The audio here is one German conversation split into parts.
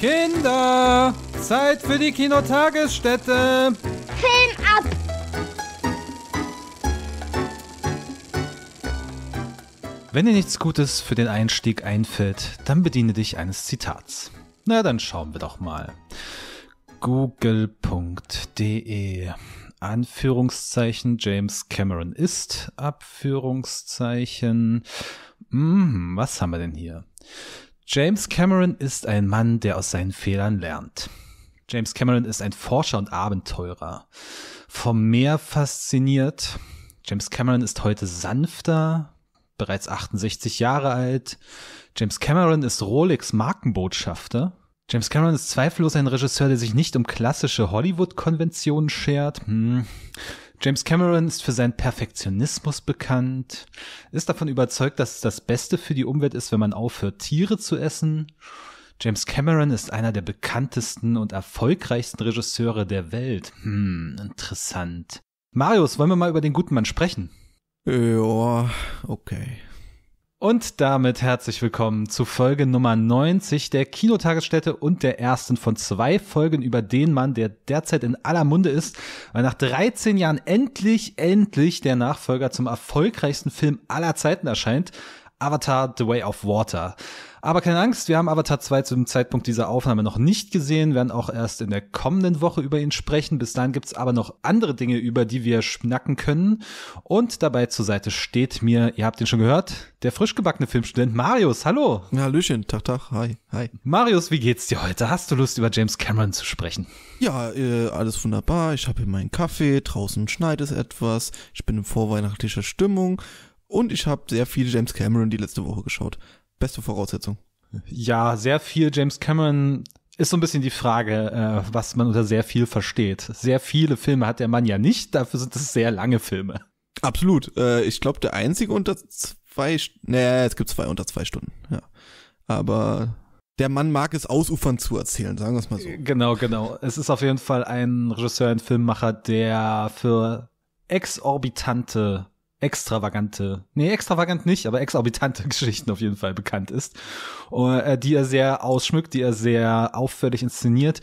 Kinder! Zeit für die Kinotagesstätte! Film ab! Wenn dir nichts Gutes für den Einstieg einfällt, dann bediene dich eines Zitats. Na, dann schauen wir doch mal. google.de Anführungszeichen James Cameron ist, Abführungszeichen, mm, was haben wir denn hier? James Cameron ist ein Mann, der aus seinen Fehlern lernt. James Cameron ist ein Forscher und Abenteurer. Vom Meer fasziniert. James Cameron ist heute sanfter, bereits 68 Jahre alt. James Cameron ist Rolex Markenbotschafter. James Cameron ist zweifellos ein Regisseur, der sich nicht um klassische Hollywood-Konventionen schert. Hm. James Cameron ist für seinen Perfektionismus bekannt, ist davon überzeugt, dass es das Beste für die Umwelt ist, wenn man aufhört, Tiere zu essen. James Cameron ist einer der bekanntesten und erfolgreichsten Regisseure der Welt. Hm, interessant. Marius, wollen wir mal über den guten Mann sprechen? Ja, okay. Und damit herzlich willkommen zu Folge Nummer 90 der Kinotagesstätte und der ersten von zwei Folgen über den Mann, der derzeit in aller Munde ist, weil nach 13 Jahren endlich, endlich der Nachfolger zum erfolgreichsten Film aller Zeiten erscheint, Avatar The Way of Water. Aber keine Angst, wir haben Avatar 2 zu dem Zeitpunkt dieser Aufnahme noch nicht gesehen, werden auch erst in der kommenden Woche über ihn sprechen. Bis dahin gibt's aber noch andere Dinge, über die wir schnacken können. Und dabei zur Seite steht mir, ihr habt ihn schon gehört, der frisch gebackene Filmstudent Marius. Hallo. Ja, Hallöchen, tach, tach, hi, hi. Marius, wie geht's dir heute? Hast du Lust, über James Cameron zu sprechen? Ja, äh, alles wunderbar. Ich habe hier meinen Kaffee, draußen schneit es etwas, ich bin in vorweihnachtlicher Stimmung und ich habe sehr viel James Cameron die letzte Woche geschaut beste Voraussetzung. Ja, sehr viel James Cameron ist so ein bisschen die Frage, äh, was man unter sehr viel versteht. Sehr viele Filme hat der Mann ja nicht, dafür sind es sehr lange Filme. Absolut. Äh, ich glaube, der einzige unter zwei, Stunden. naja, es gibt zwei unter zwei Stunden, ja. Aber der Mann mag es ausufern zu erzählen, sagen wir es mal so. Genau, genau. Es ist auf jeden Fall ein Regisseur, ein Filmmacher, der für exorbitante extravagante, nee, extravagant nicht, aber exorbitante Geschichten auf jeden Fall bekannt ist, äh, die er sehr ausschmückt, die er sehr auffällig inszeniert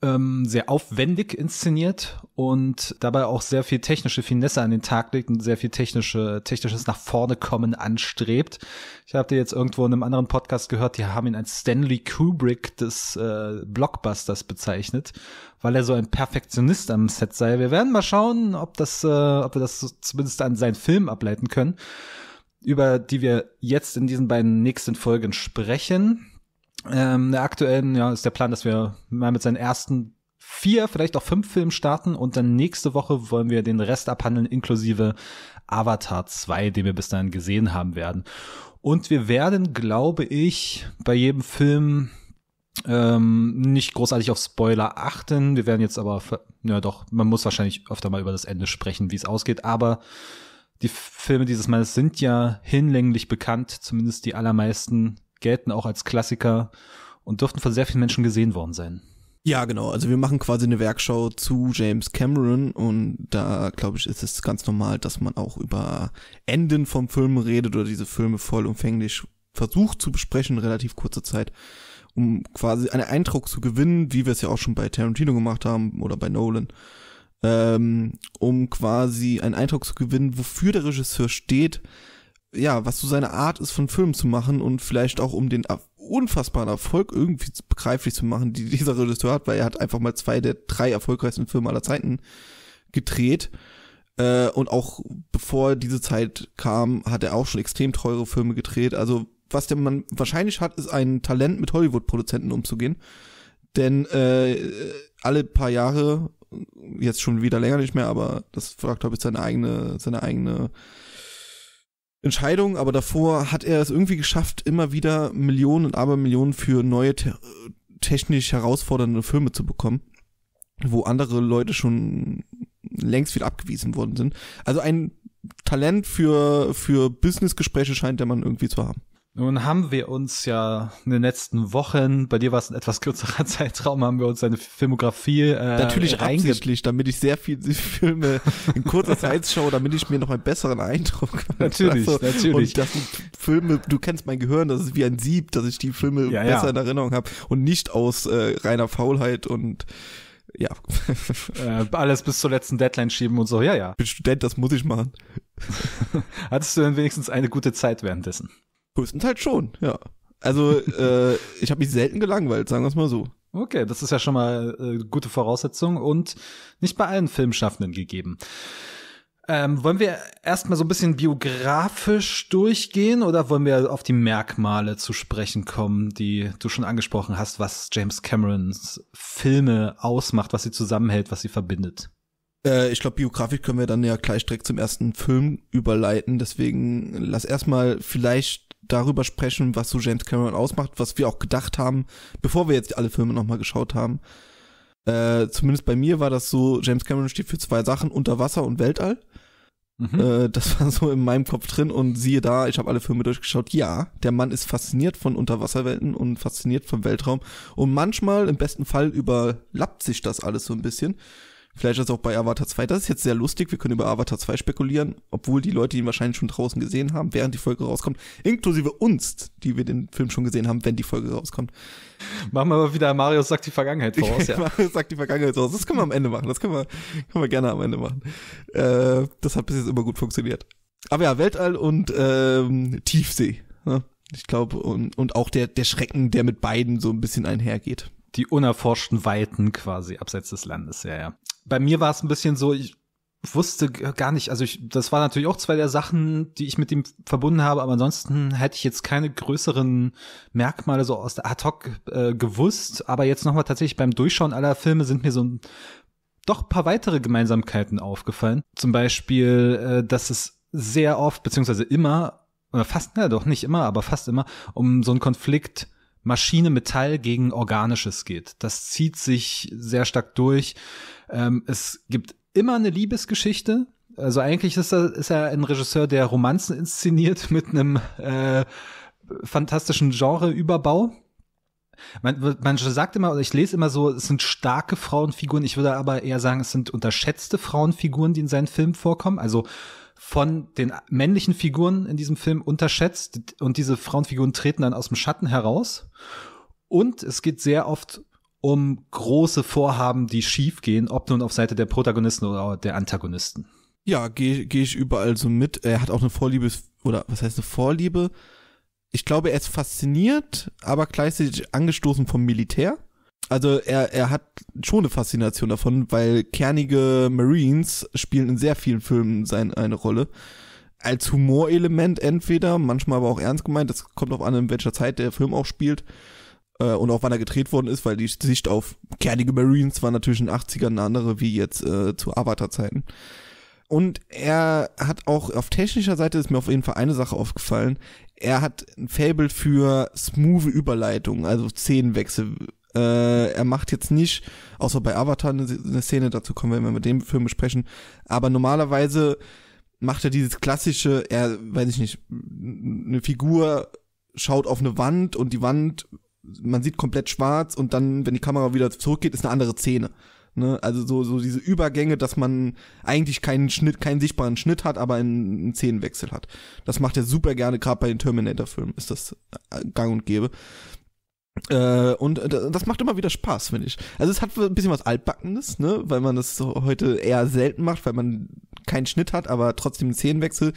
ähm, sehr aufwendig inszeniert und dabei auch sehr viel technische Finesse an den Tag legt und sehr viel technische, technisches nach vorne kommen anstrebt. Ich habe dir jetzt irgendwo in einem anderen Podcast gehört, die haben ihn als Stanley Kubrick des äh, Blockbusters bezeichnet, weil er so ein Perfektionist am Set sei. Wir werden mal schauen, ob das, äh, ob wir das zumindest an seinen Film ableiten können über die wir jetzt in diesen beiden nächsten Folgen sprechen ähm, der aktuellen, ja, ist der Plan, dass wir mal mit seinen ersten vier, vielleicht auch fünf Filmen starten und dann nächste Woche wollen wir den Rest abhandeln, inklusive Avatar 2, den wir bis dahin gesehen haben werden. Und wir werden, glaube ich, bei jedem Film ähm, nicht großartig auf Spoiler achten. Wir werden jetzt aber, ja doch, man muss wahrscheinlich öfter mal über das Ende sprechen, wie es ausgeht, aber die Filme dieses Mal sind ja hinlänglich bekannt, zumindest die allermeisten gelten auch als Klassiker und dürften von sehr vielen Menschen gesehen worden sein. Ja, genau. Also wir machen quasi eine Werkschau zu James Cameron und da, glaube ich, ist es ganz normal, dass man auch über Enden vom Film redet oder diese Filme vollumfänglich versucht zu besprechen in relativ kurzer Zeit, um quasi einen Eindruck zu gewinnen, wie wir es ja auch schon bei Tarantino gemacht haben oder bei Nolan, ähm, um quasi einen Eindruck zu gewinnen, wofür der Regisseur steht, ja, was so seine Art ist, von Filmen zu machen und vielleicht auch um den unfassbaren Erfolg irgendwie begreiflich zu machen, die dieser Regisseur hat, weil er hat einfach mal zwei der drei erfolgreichsten Filme aller Zeiten gedreht. Äh, und auch bevor diese Zeit kam, hat er auch schon extrem teure Filme gedreht. Also was der Mann wahrscheinlich hat, ist ein Talent, mit Hollywood-Produzenten umzugehen. Denn äh, alle paar Jahre, jetzt schon wieder länger nicht mehr, aber das fragt, glaube ich, seine eigene, seine eigene Entscheidung, aber davor hat er es irgendwie geschafft, immer wieder Millionen und Abermillionen für neue te technisch herausfordernde Filme zu bekommen, wo andere Leute schon längst wieder abgewiesen worden sind. Also ein Talent für, für Businessgespräche scheint der Mann irgendwie zu haben. Nun haben wir uns ja in den letzten Wochen, bei dir war es ein etwas kürzerer Zeitraum, haben wir uns deine Filmografie äh, natürlich eigentlich, damit ich sehr viele Filme in kurzer Zeit schaue, damit ich mir noch einen besseren Eindruck natürlich, lasse. Also, natürlich und dass die Filme, du kennst mein Gehirn, das ist wie ein Sieb, dass ich die Filme ja, besser ja. in Erinnerung habe und nicht aus äh, reiner Faulheit und ja. äh, alles bis zur letzten Deadline schieben und so, ja, ja. Ich bin Student, das muss ich machen. Hattest du denn wenigstens eine gute Zeit währenddessen? Größtenteils schon, ja. Also äh, ich habe mich selten gelangweilt, sagen wir es mal so. Okay, das ist ja schon mal äh, gute Voraussetzung und nicht bei allen Filmschaffenden gegeben. Ähm, wollen wir erstmal so ein bisschen biografisch durchgehen oder wollen wir auf die Merkmale zu sprechen kommen, die du schon angesprochen hast, was James Camerons Filme ausmacht, was sie zusammenhält, was sie verbindet? Äh, ich glaube, biografisch können wir dann ja gleich direkt zum ersten Film überleiten. Deswegen lass erstmal vielleicht darüber sprechen, was so James Cameron ausmacht, was wir auch gedacht haben, bevor wir jetzt alle Filme nochmal geschaut haben. Äh, zumindest bei mir war das so, James Cameron steht für zwei Sachen, Unterwasser und Weltall. Mhm. Äh, das war so in meinem Kopf drin und siehe da, ich habe alle Filme durchgeschaut. Ja, der Mann ist fasziniert von Unterwasserwelten und fasziniert vom Weltraum. Und manchmal, im besten Fall, überlappt sich das alles so ein bisschen. Vielleicht ist auch bei Avatar 2. Das ist jetzt sehr lustig. Wir können über Avatar 2 spekulieren, obwohl die Leute ihn wahrscheinlich schon draußen gesehen haben, während die Folge rauskommt. Inklusive uns, die wir den Film schon gesehen haben, wenn die Folge rauskommt. Machen wir aber wieder Marius sagt die Vergangenheit voraus, ja. Marius sagt die Vergangenheit voraus. Das können wir am Ende machen. Das können wir, können wir gerne am Ende machen. Äh, das hat bis jetzt immer gut funktioniert. Aber ja, Weltall und ähm, Tiefsee. Ne? Ich glaube, und, und auch der, der Schrecken, der mit beiden so ein bisschen einhergeht die unerforschten Weiten quasi abseits des Landes, ja, ja. Bei mir war es ein bisschen so, ich wusste gar nicht, also ich, das war natürlich auch zwei der Sachen, die ich mit ihm verbunden habe, aber ansonsten hätte ich jetzt keine größeren Merkmale so aus der ad hoc äh, gewusst, aber jetzt nochmal tatsächlich beim Durchschauen aller Filme sind mir so ein, doch ein paar weitere Gemeinsamkeiten aufgefallen. Zum Beispiel, äh, dass es sehr oft, beziehungsweise immer, oder fast, na doch nicht immer, aber fast immer, um so einen Konflikt Maschine Metall gegen Organisches geht. Das zieht sich sehr stark durch. Ähm, es gibt immer eine Liebesgeschichte. Also eigentlich ist er, ist er ein Regisseur, der Romanzen inszeniert mit einem äh, fantastischen Genreüberbau. Man, man sagt immer, ich lese immer so, es sind starke Frauenfiguren. Ich würde aber eher sagen, es sind unterschätzte Frauenfiguren, die in seinen Filmen vorkommen. Also von den männlichen Figuren in diesem Film unterschätzt und diese Frauenfiguren treten dann aus dem Schatten heraus. Und es geht sehr oft um große Vorhaben, die schiefgehen, ob nun auf Seite der Protagonisten oder der Antagonisten. Ja, gehe geh ich überall so mit. Er hat auch eine Vorliebe, oder was heißt eine Vorliebe? Ich glaube, er ist fasziniert, aber gleichzeitig angestoßen vom Militär also er, er hat schon eine Faszination davon, weil kernige Marines spielen in sehr vielen Filmen sein, eine Rolle. Als Humorelement entweder, manchmal aber auch ernst gemeint, das kommt auch an, in welcher Zeit der Film auch spielt äh, und auch wann er gedreht worden ist, weil die Sicht auf kernige Marines war natürlich in den 80ern eine andere wie jetzt äh, zu Avatar-Zeiten. Und er hat auch auf technischer Seite ist mir auf jeden Fall eine Sache aufgefallen. Er hat ein Fable für smooth Überleitungen, also Szenenwechsel äh, er macht jetzt nicht, außer bei Avatar eine, eine Szene, dazu kommen wir, wenn wir den Film besprechen, aber normalerweise macht er dieses klassische, er, weiß ich nicht, eine Figur schaut auf eine Wand und die Wand, man sieht komplett schwarz und dann, wenn die Kamera wieder zurückgeht, ist eine andere Szene. Ne? Also so, so diese Übergänge, dass man eigentlich keinen Schnitt, keinen sichtbaren Schnitt hat, aber einen, einen Szenenwechsel hat. Das macht er super gerne, gerade bei den Terminator-Filmen ist das äh, gang und gäbe. Äh, und äh, das macht immer wieder Spaß, finde ich. Also es hat ein bisschen was Altbackenes, ne? Weil man das heute eher selten macht, weil man keinen Schnitt hat, aber trotzdem einen Szenenwechsel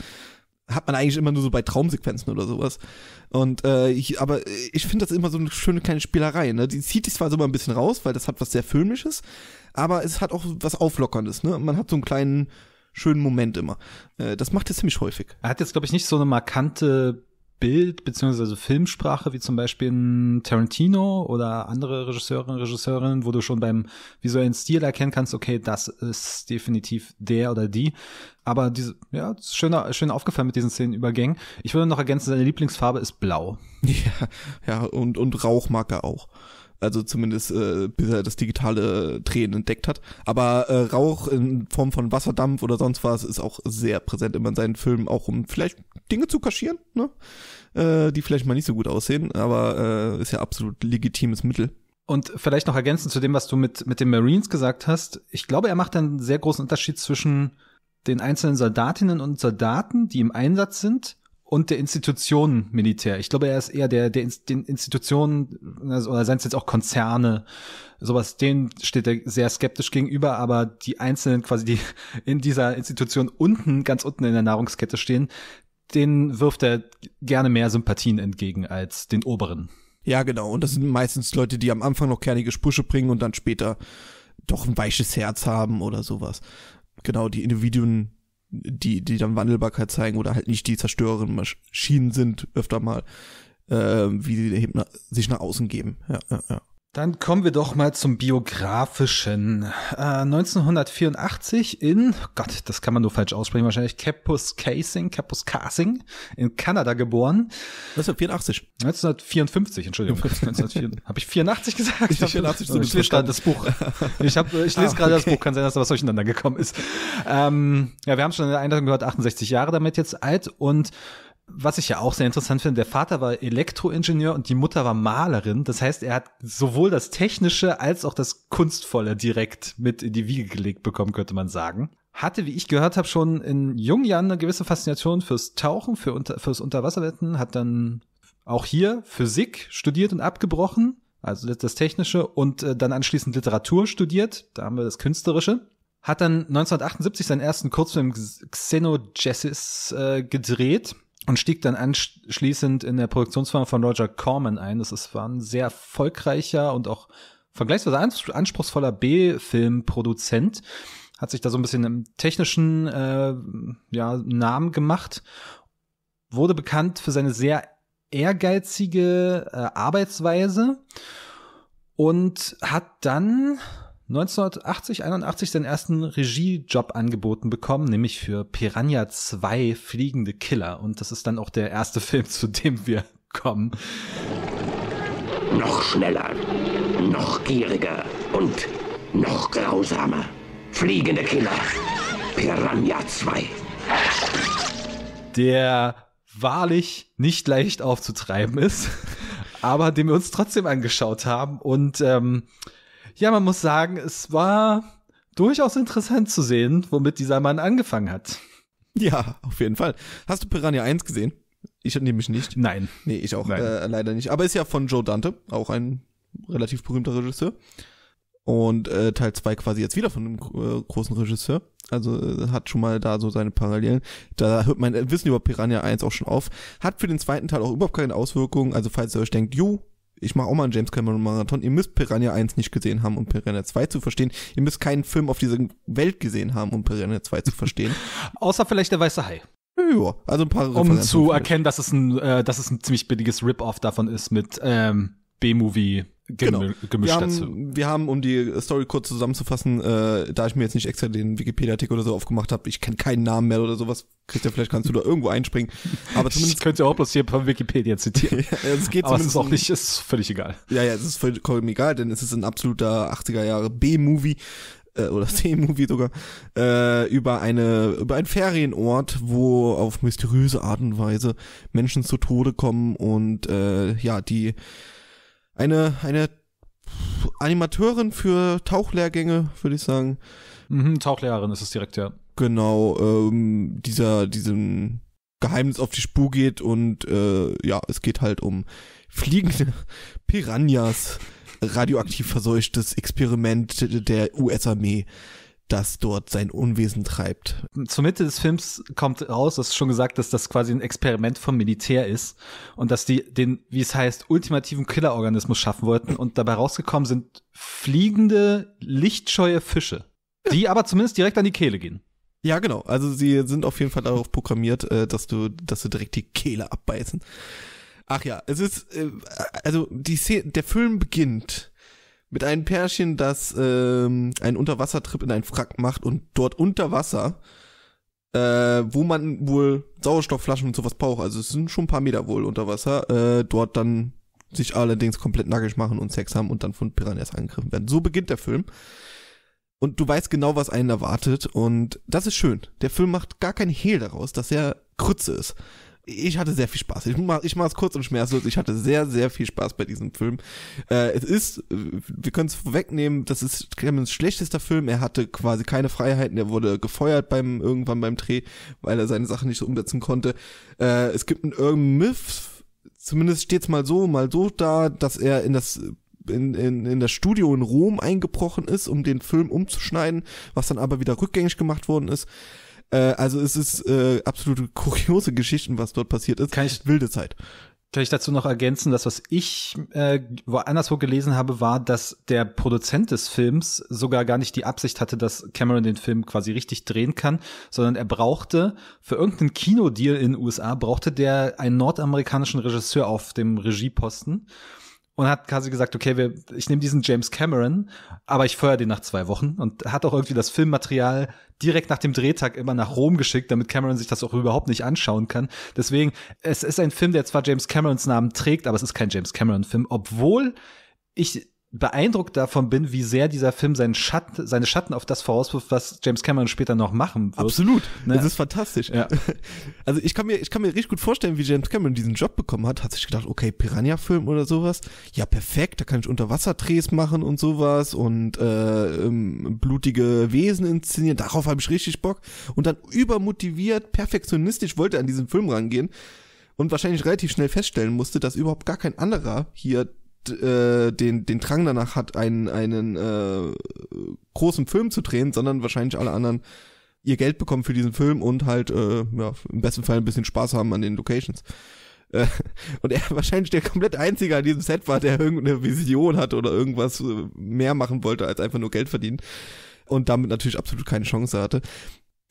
hat man eigentlich immer nur so bei Traumsequenzen oder sowas. Und äh, ich, aber ich finde das immer so eine schöne kleine Spielerei. Ne? Die zieht sich zwar so mal ein bisschen raus, weil das hat was sehr filmisches, aber es hat auch was Auflockerndes. Ne? Man hat so einen kleinen schönen Moment immer. Äh, das macht er ziemlich häufig. Er hat jetzt, glaube ich, nicht so eine markante Bild- bzw. Filmsprache, wie zum Beispiel Tarantino oder andere Regisseurinnen und Regisseurinnen, wo du schon beim visuellen Stil erkennen kannst, okay, das ist definitiv der oder die. Aber diese, ja, schön, schön aufgefallen mit diesen Szenenübergängen. Ich würde noch ergänzen, seine Lieblingsfarbe ist blau. Ja, ja und, und Rauchmarke auch. Also zumindest äh, bis er das digitale Drehen entdeckt hat. Aber äh, Rauch in Form von Wasserdampf oder sonst was ist auch sehr präsent immer in seinen Filmen, auch um vielleicht Dinge zu kaschieren, ne? Äh, die vielleicht mal nicht so gut aussehen, aber äh, ist ja absolut legitimes Mittel. Und vielleicht noch ergänzend zu dem, was du mit, mit den Marines gesagt hast. Ich glaube, er macht einen sehr großen Unterschied zwischen den einzelnen Soldatinnen und Soldaten, die im Einsatz sind, und der Institutionen Militär. Ich glaube, er ist eher der, der den Institutionen, also, oder seien es jetzt auch Konzerne, sowas, denen steht er sehr skeptisch gegenüber, aber die Einzelnen quasi, die in dieser Institution unten, ganz unten in der Nahrungskette stehen, denen wirft er gerne mehr Sympathien entgegen als den oberen. Ja, genau. Und das sind meistens Leute, die am Anfang noch kernige Sprüche bringen und dann später doch ein weiches Herz haben oder sowas. Genau, die Individuen die, die dann Wandelbarkeit zeigen oder halt nicht die zerstörerischen Maschinen sind, öfter mal, äh, wie sie sich nach außen geben. Ja, ja, ja. Dann kommen wir doch mal zum biografischen. Äh, 1984 in, Gott, das kann man nur falsch aussprechen wahrscheinlich, Capus Casing, Capus Casing in Kanada geboren. 1984. 1954, Entschuldigung. 1984. Habe ich 84 gesagt? Ich, hab, 84 ich, oh, ich das Buch. Ich, hab, ich lese ah, gerade das Buch, kann sein, dass da was durcheinander gekommen ist. Ähm, ja, wir haben schon in der Einladung gehört, 68 Jahre damit jetzt alt und was ich ja auch sehr interessant finde, der Vater war Elektroingenieur und die Mutter war Malerin. Das heißt, er hat sowohl das Technische als auch das Kunstvolle direkt mit in die Wiege gelegt bekommen, könnte man sagen. Hatte, wie ich gehört habe, schon in jungen Jahren eine gewisse Faszination fürs Tauchen, für unter, fürs Unterwasserwetten, hat dann auch hier Physik studiert und abgebrochen, also das Technische, und äh, dann anschließend Literatur studiert, da haben wir das Künstlerische hat dann 1978 seinen ersten Kurzfilm Xenogesis äh, gedreht und stieg dann anschließend in der Produktionsfirma von Roger Corman ein. Das ist, war ein sehr erfolgreicher und auch vergleichsweise anspruchsvoller B-Film-Produzent. Hat sich da so ein bisschen im technischen äh, ja, Namen gemacht, wurde bekannt für seine sehr ehrgeizige äh, Arbeitsweise und hat dann 1980, 81 seinen ersten Regiejob angeboten bekommen, nämlich für Piranha 2 Fliegende Killer. Und das ist dann auch der erste Film, zu dem wir kommen. Noch schneller, noch gieriger und noch grausamer. Fliegende Killer. Piranha 2. Der wahrlich nicht leicht aufzutreiben ist, aber den wir uns trotzdem angeschaut haben und ähm, ja, man muss sagen, es war durchaus interessant zu sehen, womit dieser Mann angefangen hat. Ja, auf jeden Fall. Hast du Piranha 1 gesehen? Ich nämlich nicht. Nein. Nee, ich auch äh, leider nicht. Aber ist ja von Joe Dante, auch ein relativ berühmter Regisseur. Und äh, Teil 2 quasi jetzt wieder von einem äh, großen Regisseur. Also äh, hat schon mal da so seine Parallelen. Da hört mein äh, Wissen über Piranha 1 auch schon auf. Hat für den zweiten Teil auch überhaupt keine Auswirkungen. Also falls ihr euch denkt, jo, ich mache auch mal einen James Cameron Marathon. Ihr müsst Piranha 1 nicht gesehen haben, um Piranha 2 zu verstehen. Ihr müsst keinen Film auf dieser Welt gesehen haben, um Piranha 2 zu verstehen. Außer vielleicht der weiße Hai. Ja, also ein paar Referenzen Um zu erkennen, dass es ein, äh, dass es ein ziemlich billiges Rip-Off davon ist mit ähm, B-Movie Genau. Gemischt wir haben, dazu. Wir haben, um die Story kurz zusammenzufassen, äh, da ich mir jetzt nicht extra den Wikipedia-Artikel oder so aufgemacht habe, ich kenne keinen Namen mehr oder sowas. Christian, vielleicht kannst du da irgendwo einspringen. Aber zumindest. Ich könnte auch bloß hier ein paar Wikipedia zitieren. ja, es geht Aber es ist auch nicht, ist völlig egal. Ja, ja, es ist vollkommen egal, denn es ist ein absoluter 80er Jahre B-Movie äh, oder C-Movie sogar, äh, über eine, über einen Ferienort, wo auf mysteriöse Art und Weise Menschen zu Tode kommen und äh, ja, die eine, eine Animateurin für Tauchlehrgänge, würde ich sagen. Mhm, Tauchlehrerin ist es direkt, ja. Genau, ähm, dieser, diesem Geheimnis auf die Spur geht und äh, ja, es geht halt um fliegende Piranhas, radioaktiv verseuchtes Experiment der US-Armee das dort sein Unwesen treibt. Zur Mitte des Films kommt raus, das ist schon gesagt, dass das quasi ein Experiment vom Militär ist und dass die den, wie es heißt, ultimativen Killerorganismus schaffen wollten und dabei rausgekommen sind fliegende, lichtscheue Fische, die aber zumindest direkt an die Kehle gehen. Ja, genau. Also sie sind auf jeden Fall darauf programmiert, äh, dass du, dass du direkt die Kehle abbeißen. Ach ja, es ist, äh, also die Szene, der Film beginnt mit einem Pärchen, das ähm, einen Unterwassertrip in einen Frack macht und dort unter Wasser, äh, wo man wohl Sauerstoffflaschen und sowas braucht, also es sind schon ein paar Meter wohl unter Wasser, äh, dort dann sich allerdings komplett nackig machen und Sex haben und dann von Piranhas angegriffen werden. So beginnt der Film. Und du weißt genau, was einen erwartet. Und das ist schön. Der Film macht gar keinen Hehl daraus, dass er Krütze ist ich hatte sehr viel Spaß. Ich mach, ich mach's kurz und schmerzlos. Ich hatte sehr, sehr viel Spaß bei diesem Film. Äh, es ist, äh, wir können es vorwegnehmen, das ist Clemens schlechtester Film. Er hatte quasi keine Freiheiten. Er wurde gefeuert beim, irgendwann beim Dreh, weil er seine Sachen nicht so umsetzen konnte. Äh, es gibt einen Urban Myth. Zumindest steht's mal so, mal so da, dass er in das in, in, in das Studio in Rom eingebrochen ist, um den Film umzuschneiden, was dann aber wieder rückgängig gemacht worden ist. Äh, also es ist äh, absolute kuriose Geschichten, was dort passiert ist. Kann ich, Wilde Zeit. Kann ich dazu noch ergänzen, dass was ich äh, anderswo gelesen habe, war, dass der Produzent des Films sogar gar nicht die Absicht hatte, dass Cameron den Film quasi richtig drehen kann, sondern er brauchte für irgendeinen Kinodeal in den USA brauchte der einen nordamerikanischen Regisseur auf dem Regieposten und hat quasi gesagt, okay, wir, ich nehme diesen James Cameron, aber ich feuer den nach zwei Wochen und hat auch irgendwie das Filmmaterial direkt nach dem Drehtag immer nach Rom geschickt, damit Cameron sich das auch überhaupt nicht anschauen kann. Deswegen, es ist ein Film, der zwar James Camerons Namen trägt, aber es ist kein James Cameron Film, obwohl ich beeindruckt davon bin, wie sehr dieser Film seinen Schatten, seine Schatten auf das vorauswirft, was James Cameron später noch machen wird. Absolut. Ne? Das ist fantastisch. Ja. Also ich kann mir, ich kann mir richtig gut vorstellen, wie James Cameron diesen Job bekommen hat. Hat sich gedacht, okay, Piranha-Film oder sowas. Ja, perfekt. Da kann ich Unterwasserdrehs machen und sowas und äh, ähm, blutige Wesen inszenieren. Darauf habe ich richtig Bock. Und dann übermotiviert, perfektionistisch wollte er an diesen Film rangehen und wahrscheinlich relativ schnell feststellen musste, dass überhaupt gar kein anderer hier äh, den, den Drang danach hat, einen, einen äh, großen Film zu drehen, sondern wahrscheinlich alle anderen ihr Geld bekommen für diesen Film und halt äh, ja, im besten Fall ein bisschen Spaß haben an den Locations. Äh, und er wahrscheinlich der komplett Einzige an diesem Set war, der irgendeine Vision hat oder irgendwas äh, mehr machen wollte, als einfach nur Geld verdienen. Und damit natürlich absolut keine Chance hatte.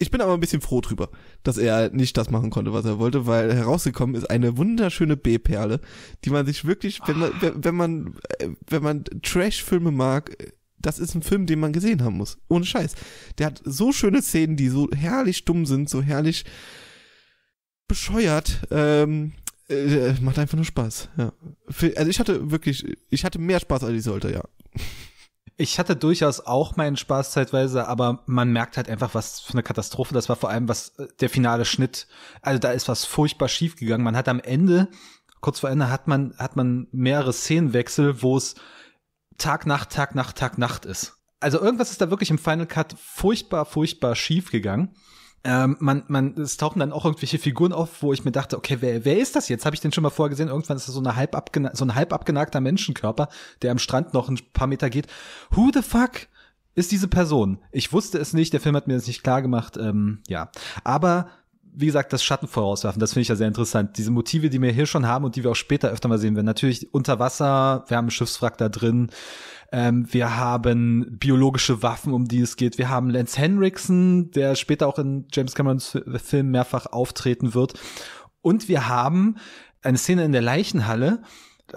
Ich bin aber ein bisschen froh drüber, dass er nicht das machen konnte, was er wollte, weil herausgekommen ist eine wunderschöne B-Perle, die man sich wirklich, wenn, man, wenn man, äh, wenn man Trash-Filme mag, äh, das ist ein Film, den man gesehen haben muss. Ohne Scheiß. Der hat so schöne Szenen, die so herrlich dumm sind, so herrlich bescheuert. Ähm, äh, macht einfach nur Spaß. Ja. Also ich hatte wirklich, ich hatte mehr Spaß, als ich sollte, ja ich hatte durchaus auch meinen Spaß zeitweise, aber man merkt halt einfach, was für eine Katastrophe das war. Vor allem, was äh, der finale Schnitt, also da ist was furchtbar schief gegangen. Man hat am Ende, kurz vor Ende, hat man, hat man mehrere Szenenwechsel, wo es Tag, Nacht, Tag, Nacht, Tag, Nacht ist. Also irgendwas ist da wirklich im Final Cut furchtbar, furchtbar schief gegangen ähm, man, man, es tauchen dann auch irgendwelche Figuren auf, wo ich mir dachte, okay, wer, wer ist das jetzt? Habe ich den schon mal vorgesehen? Irgendwann ist das so, eine halb so ein halb abgenagter Menschenkörper, der am Strand noch ein paar Meter geht. Who the fuck ist diese Person? Ich wusste es nicht, der Film hat mir das nicht klar gemacht, ähm, ja. Aber wie gesagt, das Schatten vorauswerfen, das finde ich ja sehr interessant. Diese Motive, die wir hier schon haben und die wir auch später öfter mal sehen werden. Natürlich unter Wasser, wir haben einen Schiffswrack da drin, ähm, wir haben biologische Waffen, um die es geht. Wir haben Lance Henriksen, der später auch in James Camerons Film mehrfach auftreten wird. Und wir haben eine Szene in der Leichenhalle,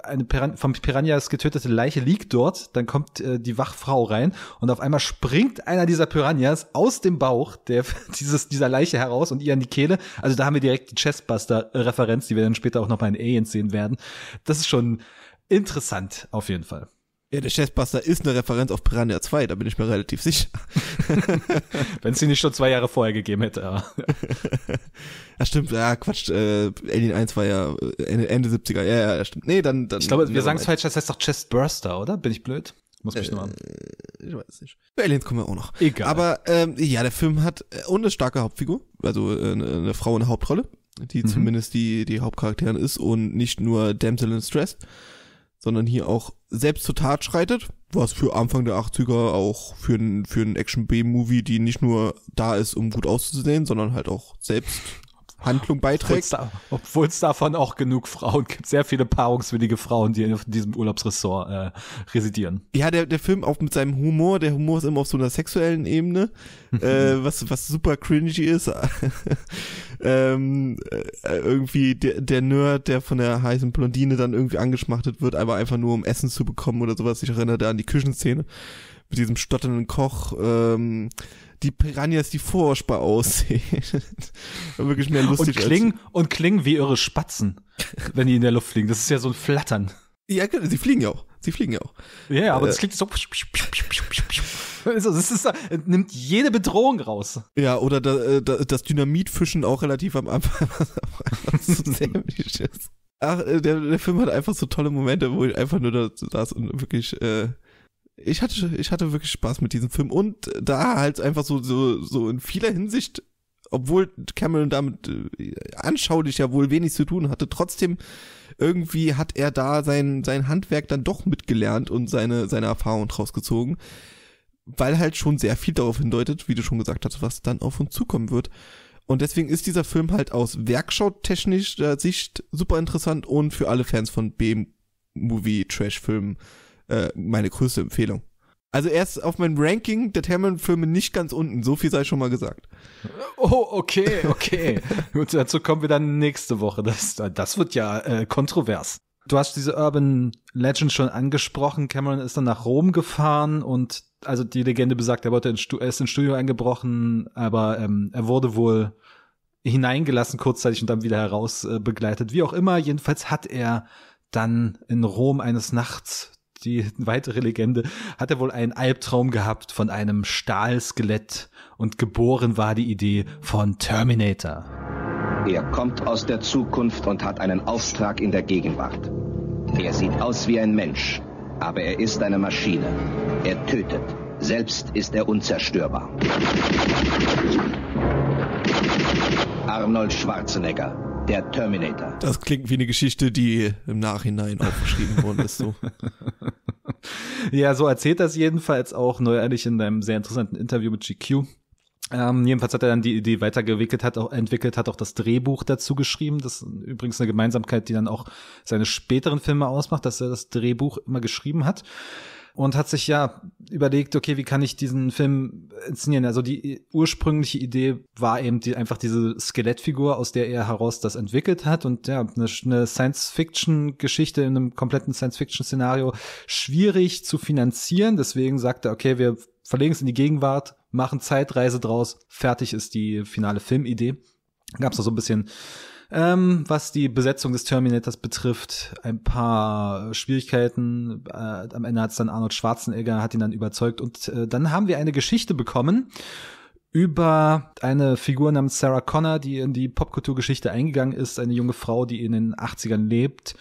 eine Piran vom Piranhas getötete Leiche liegt dort, dann kommt äh, die Wachfrau rein und auf einmal springt einer dieser Piranhas aus dem Bauch der, dieses, dieser Leiche heraus und ihr an die Kehle. Also da haben wir direkt die chessbuster referenz die wir dann später auch nochmal in Aliens sehen werden. Das ist schon interessant, auf jeden Fall. Ja, der Chefbuster ist eine Referenz auf Piranha 2, da bin ich mir relativ sicher. Wenn es sie nicht schon zwei Jahre vorher gegeben hätte, ja. ja stimmt, ja, Quatsch, äh, Alien 1 war ja äh, Ende, Ende 70er, ja, ja, stimmt. Nee, dann, dann. Ich glaube, wir sagen es falsch, das heißt doch Chestburster, oder? Bin ich blöd? Muss mich äh, an. Ich weiß nicht. Bei Aliens kommen wir auch noch. Egal. Aber ähm, ja, der Film hat äh, und eine starke Hauptfigur, also äh, eine, eine Frau in der Hauptrolle, die mhm. zumindest die die Hauptcharakterin ist und nicht nur Damsel in Stress sondern hier auch selbst zur Tat schreitet, was für Anfang der 80er auch für einen für Action B Movie, die nicht nur da ist, um gut auszusehen, sondern halt auch selbst Handlung beiträgt. Obwohl es davon auch genug Frauen gibt. Sehr viele paarungswillige Frauen, die in diesem Urlaubsressort äh, residieren. Ja, der, der Film auch mit seinem Humor. Der Humor ist immer auf so einer sexuellen Ebene, äh, was, was super cringy ist. ähm, äh, irgendwie der, der Nerd, der von der heißen Blondine dann irgendwie angeschmachtet wird, aber einfach nur um Essen zu bekommen oder sowas. Ich erinnere da an die Küchenszene mit diesem stotternden Koch. Ähm, die Piranhas, die furchtbar aussehen. wirklich mehr lustig. Und klingen, und klingen wie ihre Spatzen, wenn die in der Luft fliegen. Das ist ja so ein Flattern. Ja, genau, sie fliegen ja auch. Sie fliegen ja auch. Ja, yeah, aber äh, das klingt so. Also, das ist, äh, nimmt jede Bedrohung raus. Ja, oder da, äh, da, das Dynamitfischen auch relativ am Anfang. so Ach, äh, der, der Film hat einfach so tolle Momente, wo ich einfach nur da saß und wirklich äh, ich hatte, ich hatte wirklich Spaß mit diesem Film und da halt einfach so, so, so in vieler Hinsicht, obwohl Cameron damit äh, anschaulich ja wohl wenig zu tun hatte, trotzdem irgendwie hat er da sein, sein Handwerk dann doch mitgelernt und seine, seine Erfahrung draus gezogen, weil halt schon sehr viel darauf hindeutet, wie du schon gesagt hast, was dann auf uns zukommen wird. Und deswegen ist dieser Film halt aus werkschautechnischer Sicht super interessant und für alle Fans von B-Movie-Trash-Filmen äh, meine größte Empfehlung. Also er ist auf meinem Ranking der terminal filme nicht ganz unten, so viel sei schon mal gesagt. Oh, okay, okay. Gut, dazu kommen wir dann nächste Woche. Das, das wird ja äh, kontrovers. Du hast diese Urban Legend schon angesprochen. Cameron ist dann nach Rom gefahren und also die Legende besagt, er wollte ins er ist ins Studio eingebrochen, aber ähm, er wurde wohl hineingelassen kurzzeitig und dann wieder heraus äh, begleitet. Wie auch immer, jedenfalls hat er dann in Rom eines Nachts die weitere Legende, hat er wohl einen Albtraum gehabt von einem Stahlskelett und geboren war die Idee von Terminator. Er kommt aus der Zukunft und hat einen Auftrag in der Gegenwart. Er sieht aus wie ein Mensch, aber er ist eine Maschine. Er tötet. Selbst ist er unzerstörbar. Arnold Schwarzenegger, der Terminator. Das klingt wie eine Geschichte, die im Nachhinein aufgeschrieben worden ist. So. ja, so erzählt das jedenfalls auch neuerlich in einem sehr interessanten Interview mit GQ. Ähm, jedenfalls hat er dann die Idee weitergewickelt, hat auch entwickelt, hat auch das Drehbuch dazu geschrieben. Das ist übrigens eine Gemeinsamkeit, die dann auch seine späteren Filme ausmacht, dass er das Drehbuch immer geschrieben hat und hat sich ja überlegt, okay, wie kann ich diesen Film inszenieren? Also die ursprüngliche Idee war eben die, einfach diese Skelettfigur, aus der er heraus das entwickelt hat und ja, eine, eine Science-Fiction-Geschichte in einem kompletten Science-Fiction-Szenario schwierig zu finanzieren. Deswegen sagte er, okay, wir verlegen es in die Gegenwart, machen Zeitreise draus, fertig ist die finale Filmidee. Gab es da so ein bisschen ähm, was die Besetzung des Terminators betrifft, ein paar Schwierigkeiten. Äh, am Ende hat es dann Arnold Schwarzenegger, hat ihn dann überzeugt. Und äh, dann haben wir eine Geschichte bekommen über eine Figur namens Sarah Connor, die in die Popkulturgeschichte eingegangen ist. Eine junge Frau, die in den 80ern lebt.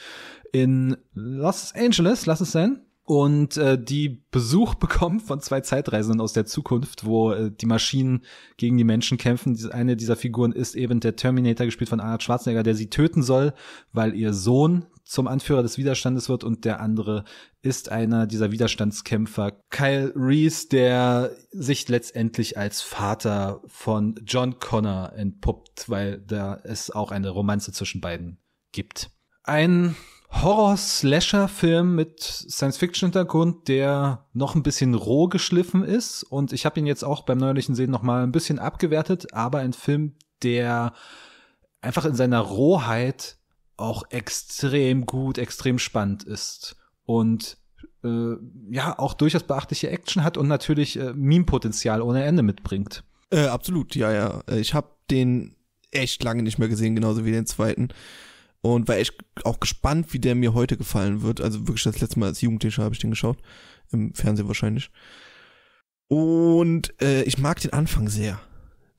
In Los Angeles, lass es sein und äh, die Besuch bekommen von zwei Zeitreisenden aus der Zukunft, wo äh, die Maschinen gegen die Menschen kämpfen. eine dieser Figuren ist eben der Terminator, gespielt von Arnold Schwarzenegger, der sie töten soll, weil ihr Sohn zum Anführer des Widerstandes wird und der andere ist einer dieser Widerstandskämpfer, Kyle Reese, der sich letztendlich als Vater von John Connor entpuppt, weil da es auch eine Romanze zwischen beiden gibt. Ein Horror-Slasher-Film mit Science-Fiction-Hintergrund, der noch ein bisschen roh geschliffen ist. Und ich habe ihn jetzt auch beim neulichen Sehen noch mal ein bisschen abgewertet, aber ein Film, der einfach in seiner Rohheit auch extrem gut, extrem spannend ist. Und äh, ja, auch durchaus beachtliche Action hat und natürlich äh, Meme-Potenzial ohne Ende mitbringt. Äh, absolut, ja, ja. Äh, ich habe den echt lange nicht mehr gesehen, genauso wie den zweiten und war echt auch gespannt, wie der mir heute gefallen wird. Also wirklich das letzte Mal als Jugendlicher habe ich den geschaut. Im Fernsehen wahrscheinlich. Und äh, ich mag den Anfang sehr.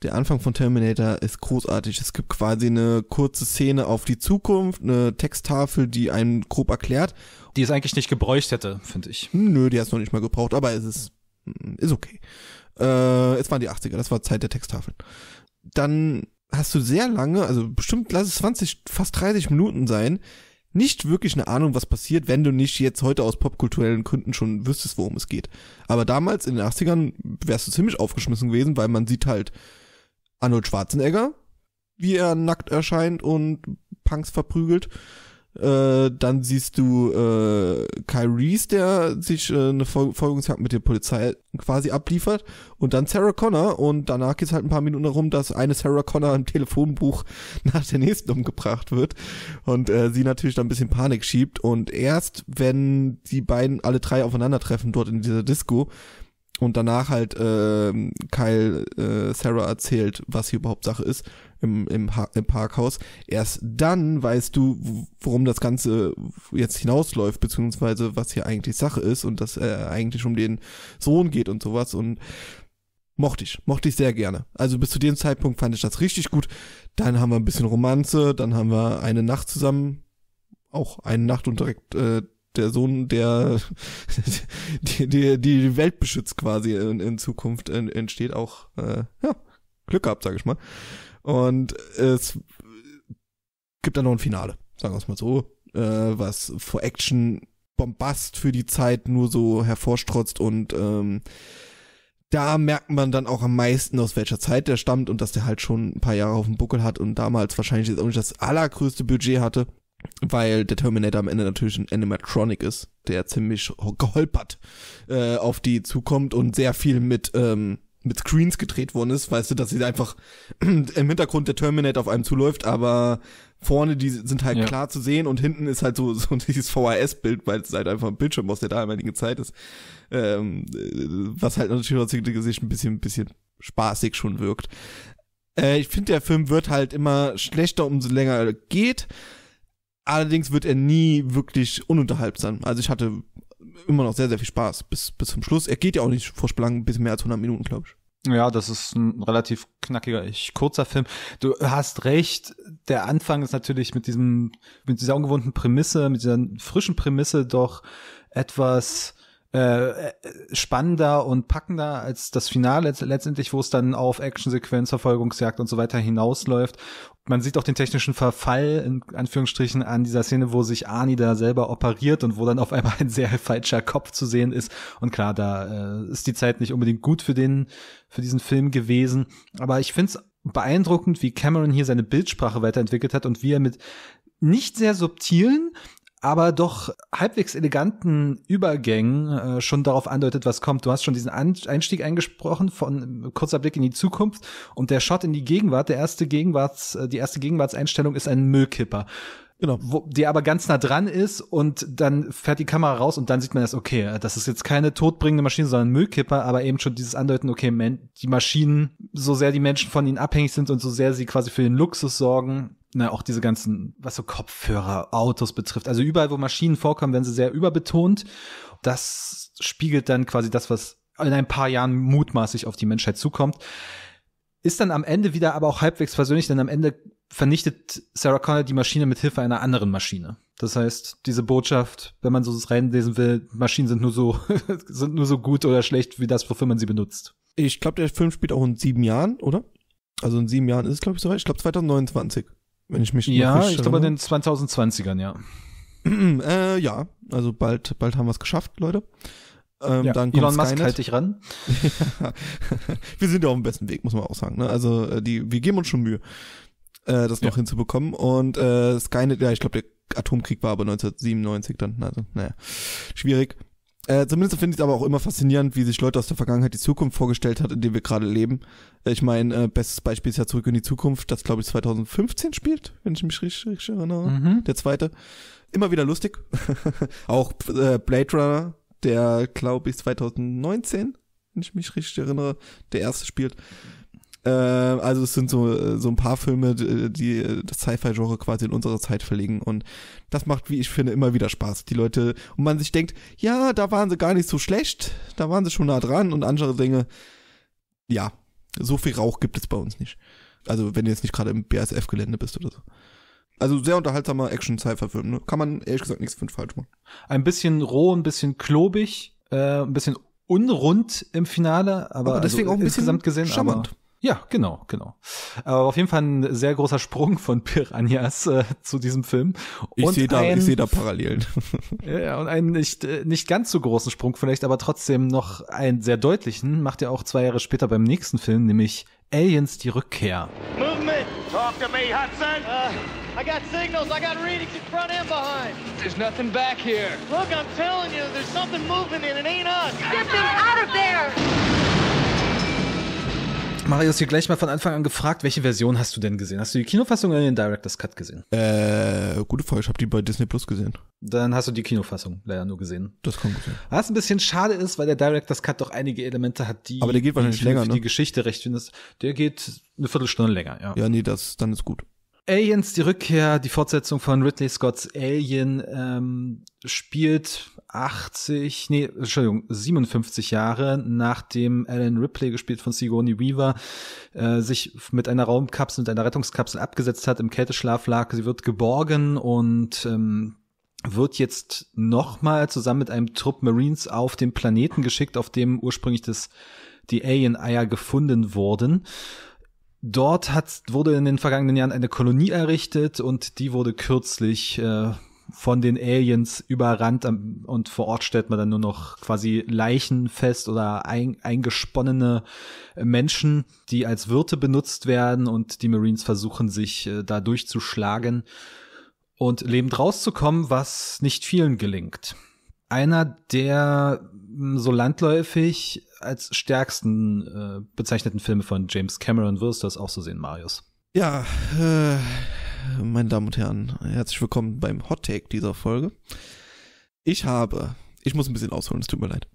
Der Anfang von Terminator ist großartig. Es gibt quasi eine kurze Szene auf die Zukunft, eine Texttafel, die einen grob erklärt. Die es eigentlich nicht gebräucht hätte, finde ich. Nö, die hast du noch nicht mal gebraucht, aber es ist, ist okay. Äh, es waren die 80er, das war Zeit der Texttafeln. Dann hast du sehr lange, also bestimmt lass es 20, fast 30 Minuten sein, nicht wirklich eine Ahnung, was passiert, wenn du nicht jetzt heute aus popkulturellen Gründen schon wüsstest, worum es geht. Aber damals in den 80ern wärst du ziemlich aufgeschmissen gewesen, weil man sieht halt Arnold Schwarzenegger, wie er nackt erscheint und Punks verprügelt. Äh, dann siehst du äh, Kyries, der sich äh, eine Ver Verfolgungsjagd mit der Polizei quasi abliefert. Und dann Sarah Connor. Und danach geht's halt ein paar Minuten darum, dass eine Sarah Connor im Telefonbuch nach der nächsten umgebracht wird. Und äh, sie natürlich dann ein bisschen Panik schiebt. Und erst, wenn die beiden alle drei aufeinandertreffen dort in dieser Disco, und danach halt äh, Kyle äh, Sarah erzählt, was hier überhaupt Sache ist, im, im, im Parkhaus. Erst dann weißt du, worum das Ganze jetzt hinausläuft, beziehungsweise was hier eigentlich Sache ist und dass äh, eigentlich um den Sohn geht und sowas. Und mochte ich, mochte ich sehr gerne. Also bis zu dem Zeitpunkt fand ich das richtig gut. Dann haben wir ein bisschen Romanze, dann haben wir eine Nacht zusammen, auch eine Nacht und direkt äh, der Sohn, der die, die, die Welt beschützt quasi in, in Zukunft entsteht, auch äh, ja, Glück gehabt, sag ich mal. Und es gibt dann noch ein Finale, sagen wir es mal so, äh, was vor Action Bombast für die Zeit nur so hervorstrotzt und ähm, da merkt man dann auch am meisten, aus welcher Zeit der stammt und dass der halt schon ein paar Jahre auf dem Buckel hat und damals wahrscheinlich jetzt auch nicht das allergrößte Budget hatte, weil der Terminator am Ende natürlich ein Animatronic ist, der ziemlich geholpert äh, auf die zukommt und sehr viel mit ähm, mit Screens gedreht worden ist, weißt du, dass sie einfach im Hintergrund der Terminator auf einem zuläuft, aber vorne die sind halt ja. klar zu sehen und hinten ist halt so, so dieses VHS-Bild, weil es halt einfach ein Bildschirm aus der damaligen Zeit ist, ähm, was halt natürlich aus heutiger Sicht ein bisschen, ein bisschen spaßig schon wirkt. Äh, ich finde, der Film wird halt immer schlechter, umso länger er geht. Allerdings wird er nie wirklich ununterhaltsam. Also ich hatte immer noch sehr, sehr viel Spaß bis, bis zum Schluss. Er geht ja auch nicht vor Splangen ein bisschen mehr als 100 Minuten, glaube ich. Ja, das ist ein relativ knackiger, ich, kurzer Film. Du hast recht, der Anfang ist natürlich mit diesem, mit dieser ungewohnten Prämisse, mit dieser frischen Prämisse doch etwas äh, äh, spannender und packender als das Finale letztendlich, wo es dann auf Actionsequenz, Verfolgungsjagd und so weiter hinausläuft. Man sieht auch den technischen Verfall in Anführungsstrichen an dieser Szene, wo sich Ani da selber operiert und wo dann auf einmal ein sehr falscher Kopf zu sehen ist. Und klar, da äh, ist die Zeit nicht unbedingt gut für den, für diesen Film gewesen. Aber ich finde es beeindruckend, wie Cameron hier seine Bildsprache weiterentwickelt hat und wie er mit nicht sehr subtilen, aber doch halbwegs eleganten Übergängen äh, schon darauf andeutet, was kommt. Du hast schon diesen An Einstieg eingesprochen von äh, kurzer Blick in die Zukunft und der Shot in die Gegenwart, der erste Gegenwarts, äh, die erste Gegenwartseinstellung ist ein Müllkipper. Genau. Wo, der aber ganz nah dran ist und dann fährt die Kamera raus und dann sieht man das, okay, äh, das ist jetzt keine todbringende Maschine, sondern Müllkipper, aber eben schon dieses Andeuten, okay, man, die Maschinen, so sehr die Menschen von ihnen abhängig sind und so sehr sie quasi für den Luxus sorgen, ne, auch diese ganzen, was so Kopfhörer, Autos betrifft, also überall, wo Maschinen vorkommen, werden sie sehr überbetont. Das spiegelt dann quasi das, was in ein paar Jahren mutmaßlich auf die Menschheit zukommt. Ist dann am Ende wieder aber auch halbwegs versöhnlich, denn am Ende vernichtet Sarah Connor die Maschine mit Hilfe einer anderen Maschine. Das heißt, diese Botschaft, wenn man so das reinlesen will, Maschinen sind nur so, sind nur so gut oder schlecht wie das, wofür man sie benutzt. Ich glaube, der Film spielt auch in sieben Jahren, oder? Also in sieben Jahren ist es, glaube ich, soweit. Ich glaube 2029. Wenn ich mich Ja, ich glaube in den 2020ern, ja. äh, ja, also bald, bald haben wir es geschafft, Leute. Ähm, ja, dann Elon Musk, halt dich ran. wir sind ja auf dem besten Weg, muss man auch sagen. Ne? Also äh, die, wir geben uns schon Mühe, äh, das noch hinzubekommen. Und äh, Skynet, ja, ich glaube, der Atomkrieg war aber 1997 dann. Also, naja, schwierig. Äh, zumindest finde ich es aber auch immer faszinierend, wie sich Leute aus der Vergangenheit die Zukunft vorgestellt hat, in der wir gerade leben. Äh, ich meine, äh, bestes Beispiel ist ja zurück in die Zukunft, das glaube ich 2015 spielt, wenn ich mich richtig, richtig erinnere. Mhm. Der zweite. Immer wieder lustig. auch äh, Blade Runner, der glaube ich 2019, wenn ich mich richtig erinnere, der erste spielt. Äh, also es sind so, äh, so ein paar Filme, äh, die äh, das Sci-Fi-Genre quasi in unsere Zeit verlegen. Und das macht, wie ich finde, immer wieder Spaß. Die Leute, und man sich denkt, ja, da waren sie gar nicht so schlecht, da waren sie schon nah dran und andere Dinge, ja, so viel Rauch gibt es bei uns nicht. Also wenn du jetzt nicht gerade im BASF-Gelände bist oder so. Also sehr unterhaltsamer Action-Sci-Fi-Film. Ne? Kann man ehrlich gesagt nichts für falsch machen. Ein bisschen roh, ein bisschen klobig, äh, ein bisschen unrund im Finale, aber, aber deswegen also auch ein bisschen insgesamt gesehen charmant. Aber ja, genau, genau. Aber äh, auf jeden Fall ein sehr großer Sprung von Piranhas äh, zu diesem Film. Ich sehe da, seh da Parallelen. ja, und einen nicht, äh, nicht ganz so großen Sprung vielleicht, aber trotzdem noch einen sehr deutlichen, macht er auch zwei Jahre später beim nächsten Film, nämlich Aliens die Rückkehr. Movement! Talk to me, Hudson! Uh, I got signals, I got readings in front and behind. There's nothing back here. Look, I'm telling you, there's something moving and it ain't us. Get them out of there! Marius hier gleich mal von Anfang an gefragt, welche Version hast du denn gesehen? Hast du die Kinofassung oder den Director's Cut gesehen? Äh, gute Frage, ich habe die bei Disney Plus gesehen. Dann hast du die Kinofassung leider nur gesehen. Das kommt gut sein. Was ein bisschen schade ist, weil der Director's Cut doch einige Elemente hat, die Aber der geht wahrscheinlich länger, ne? die Geschichte recht findest. Der geht eine Viertelstunde länger, ja. Ja, nee, das dann ist gut. Aliens, die Rückkehr, die Fortsetzung von Ridley Scotts Alien ähm, spielt 80, nee, Entschuldigung, 57 Jahre, nachdem Alan Ripley, gespielt von Sigourney Weaver, äh, sich mit einer Raumkapsel, mit einer Rettungskapsel abgesetzt hat, im Kälteschlaf lag. Sie wird geborgen und ähm, wird jetzt nochmal zusammen mit einem Trupp Marines auf den Planeten geschickt, auf dem ursprünglich das, die Alien-Eier gefunden wurden. Dort hat, wurde in den vergangenen Jahren eine Kolonie errichtet und die wurde kürzlich äh, von den Aliens überrannt ähm, und vor Ort stellt man dann nur noch quasi Leichen fest oder ein, eingesponnene Menschen, die als Wirte benutzt werden und die Marines versuchen sich äh, da durchzuschlagen und lebend rauszukommen, was nicht vielen gelingt. Einer der so landläufig als stärksten äh, bezeichneten Filme von James Cameron wirst du das auch so sehen, Marius. Ja, äh, meine Damen und Herren, herzlich willkommen beim Hot Take dieser Folge. Ich habe, ich muss ein bisschen ausholen, es tut mir leid.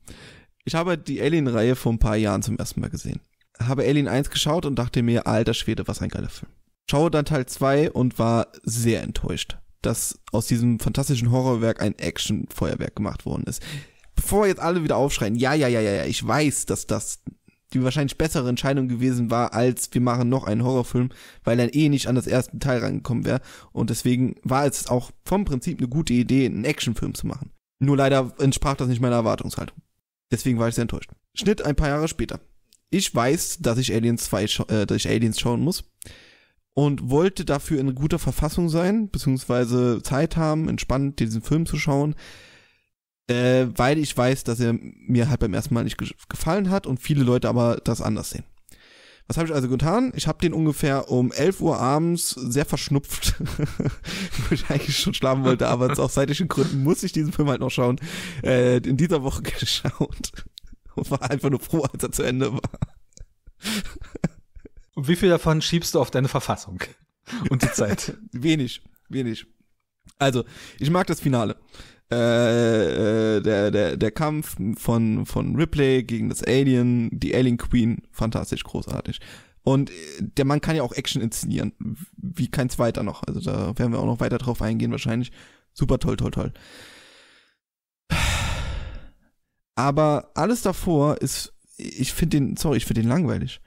Ich habe die Alien-Reihe vor ein paar Jahren zum ersten Mal gesehen. Habe Alien 1 geschaut und dachte mir, alter Schwede, was ein geiler Film. Schaue dann Teil 2 und war sehr enttäuscht, dass aus diesem fantastischen Horrorwerk ein Action-Feuerwerk gemacht worden ist. Bevor jetzt alle wieder aufschreien, ja, ja, ja, ja, ja, ich weiß, dass das die wahrscheinlich bessere Entscheidung gewesen war, als wir machen noch einen Horrorfilm, weil er eh nicht an das erste Teil rangekommen wäre. Und deswegen war es auch vom Prinzip eine gute Idee, einen Actionfilm zu machen. Nur leider entsprach das nicht meiner Erwartungshaltung. Deswegen war ich sehr enttäuscht. Schnitt ein paar Jahre später. Ich weiß, dass ich Aliens 2, äh, dass ich Aliens schauen muss und wollte dafür in guter Verfassung sein, beziehungsweise Zeit haben, entspannt diesen Film zu schauen äh, weil ich weiß, dass er mir halt beim ersten Mal nicht ge gefallen hat und viele Leute aber das anders sehen. Was habe ich also getan? Ich habe den ungefähr um 11 Uhr abends sehr verschnupft, wo ich eigentlich schon schlafen wollte, aber aus seitlichen Gründen muss ich diesen Film halt noch schauen, äh, in dieser Woche geschaut und war einfach nur froh, als er zu Ende war. Und wie viel davon schiebst du auf deine Verfassung und die Zeit? wenig, wenig. Also, ich mag das Finale äh, äh, der, der, der Kampf von, von Ripley gegen das Alien, die Alien Queen, fantastisch, großartig. Und äh, der Mann kann ja auch Action inszenieren, wie kein zweiter noch. Also da werden wir auch noch weiter drauf eingehen wahrscheinlich. Super toll, toll, toll. Aber alles davor ist, ich finde den, sorry, ich finde den langweilig.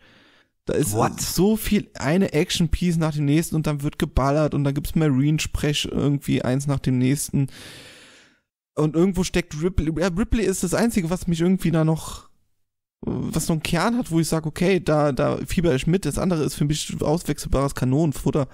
Da ist What? so viel, eine Action-Piece nach dem nächsten und dann wird geballert und dann gibt's Marine-Sprech irgendwie eins nach dem nächsten. Und irgendwo steckt Ripley. Ja, Ripley ist das Einzige, was mich irgendwie da noch, was noch einen Kern hat, wo ich sage, okay, da, da fieber ich mit. Das andere ist für mich auswechselbares Kanonenfutter.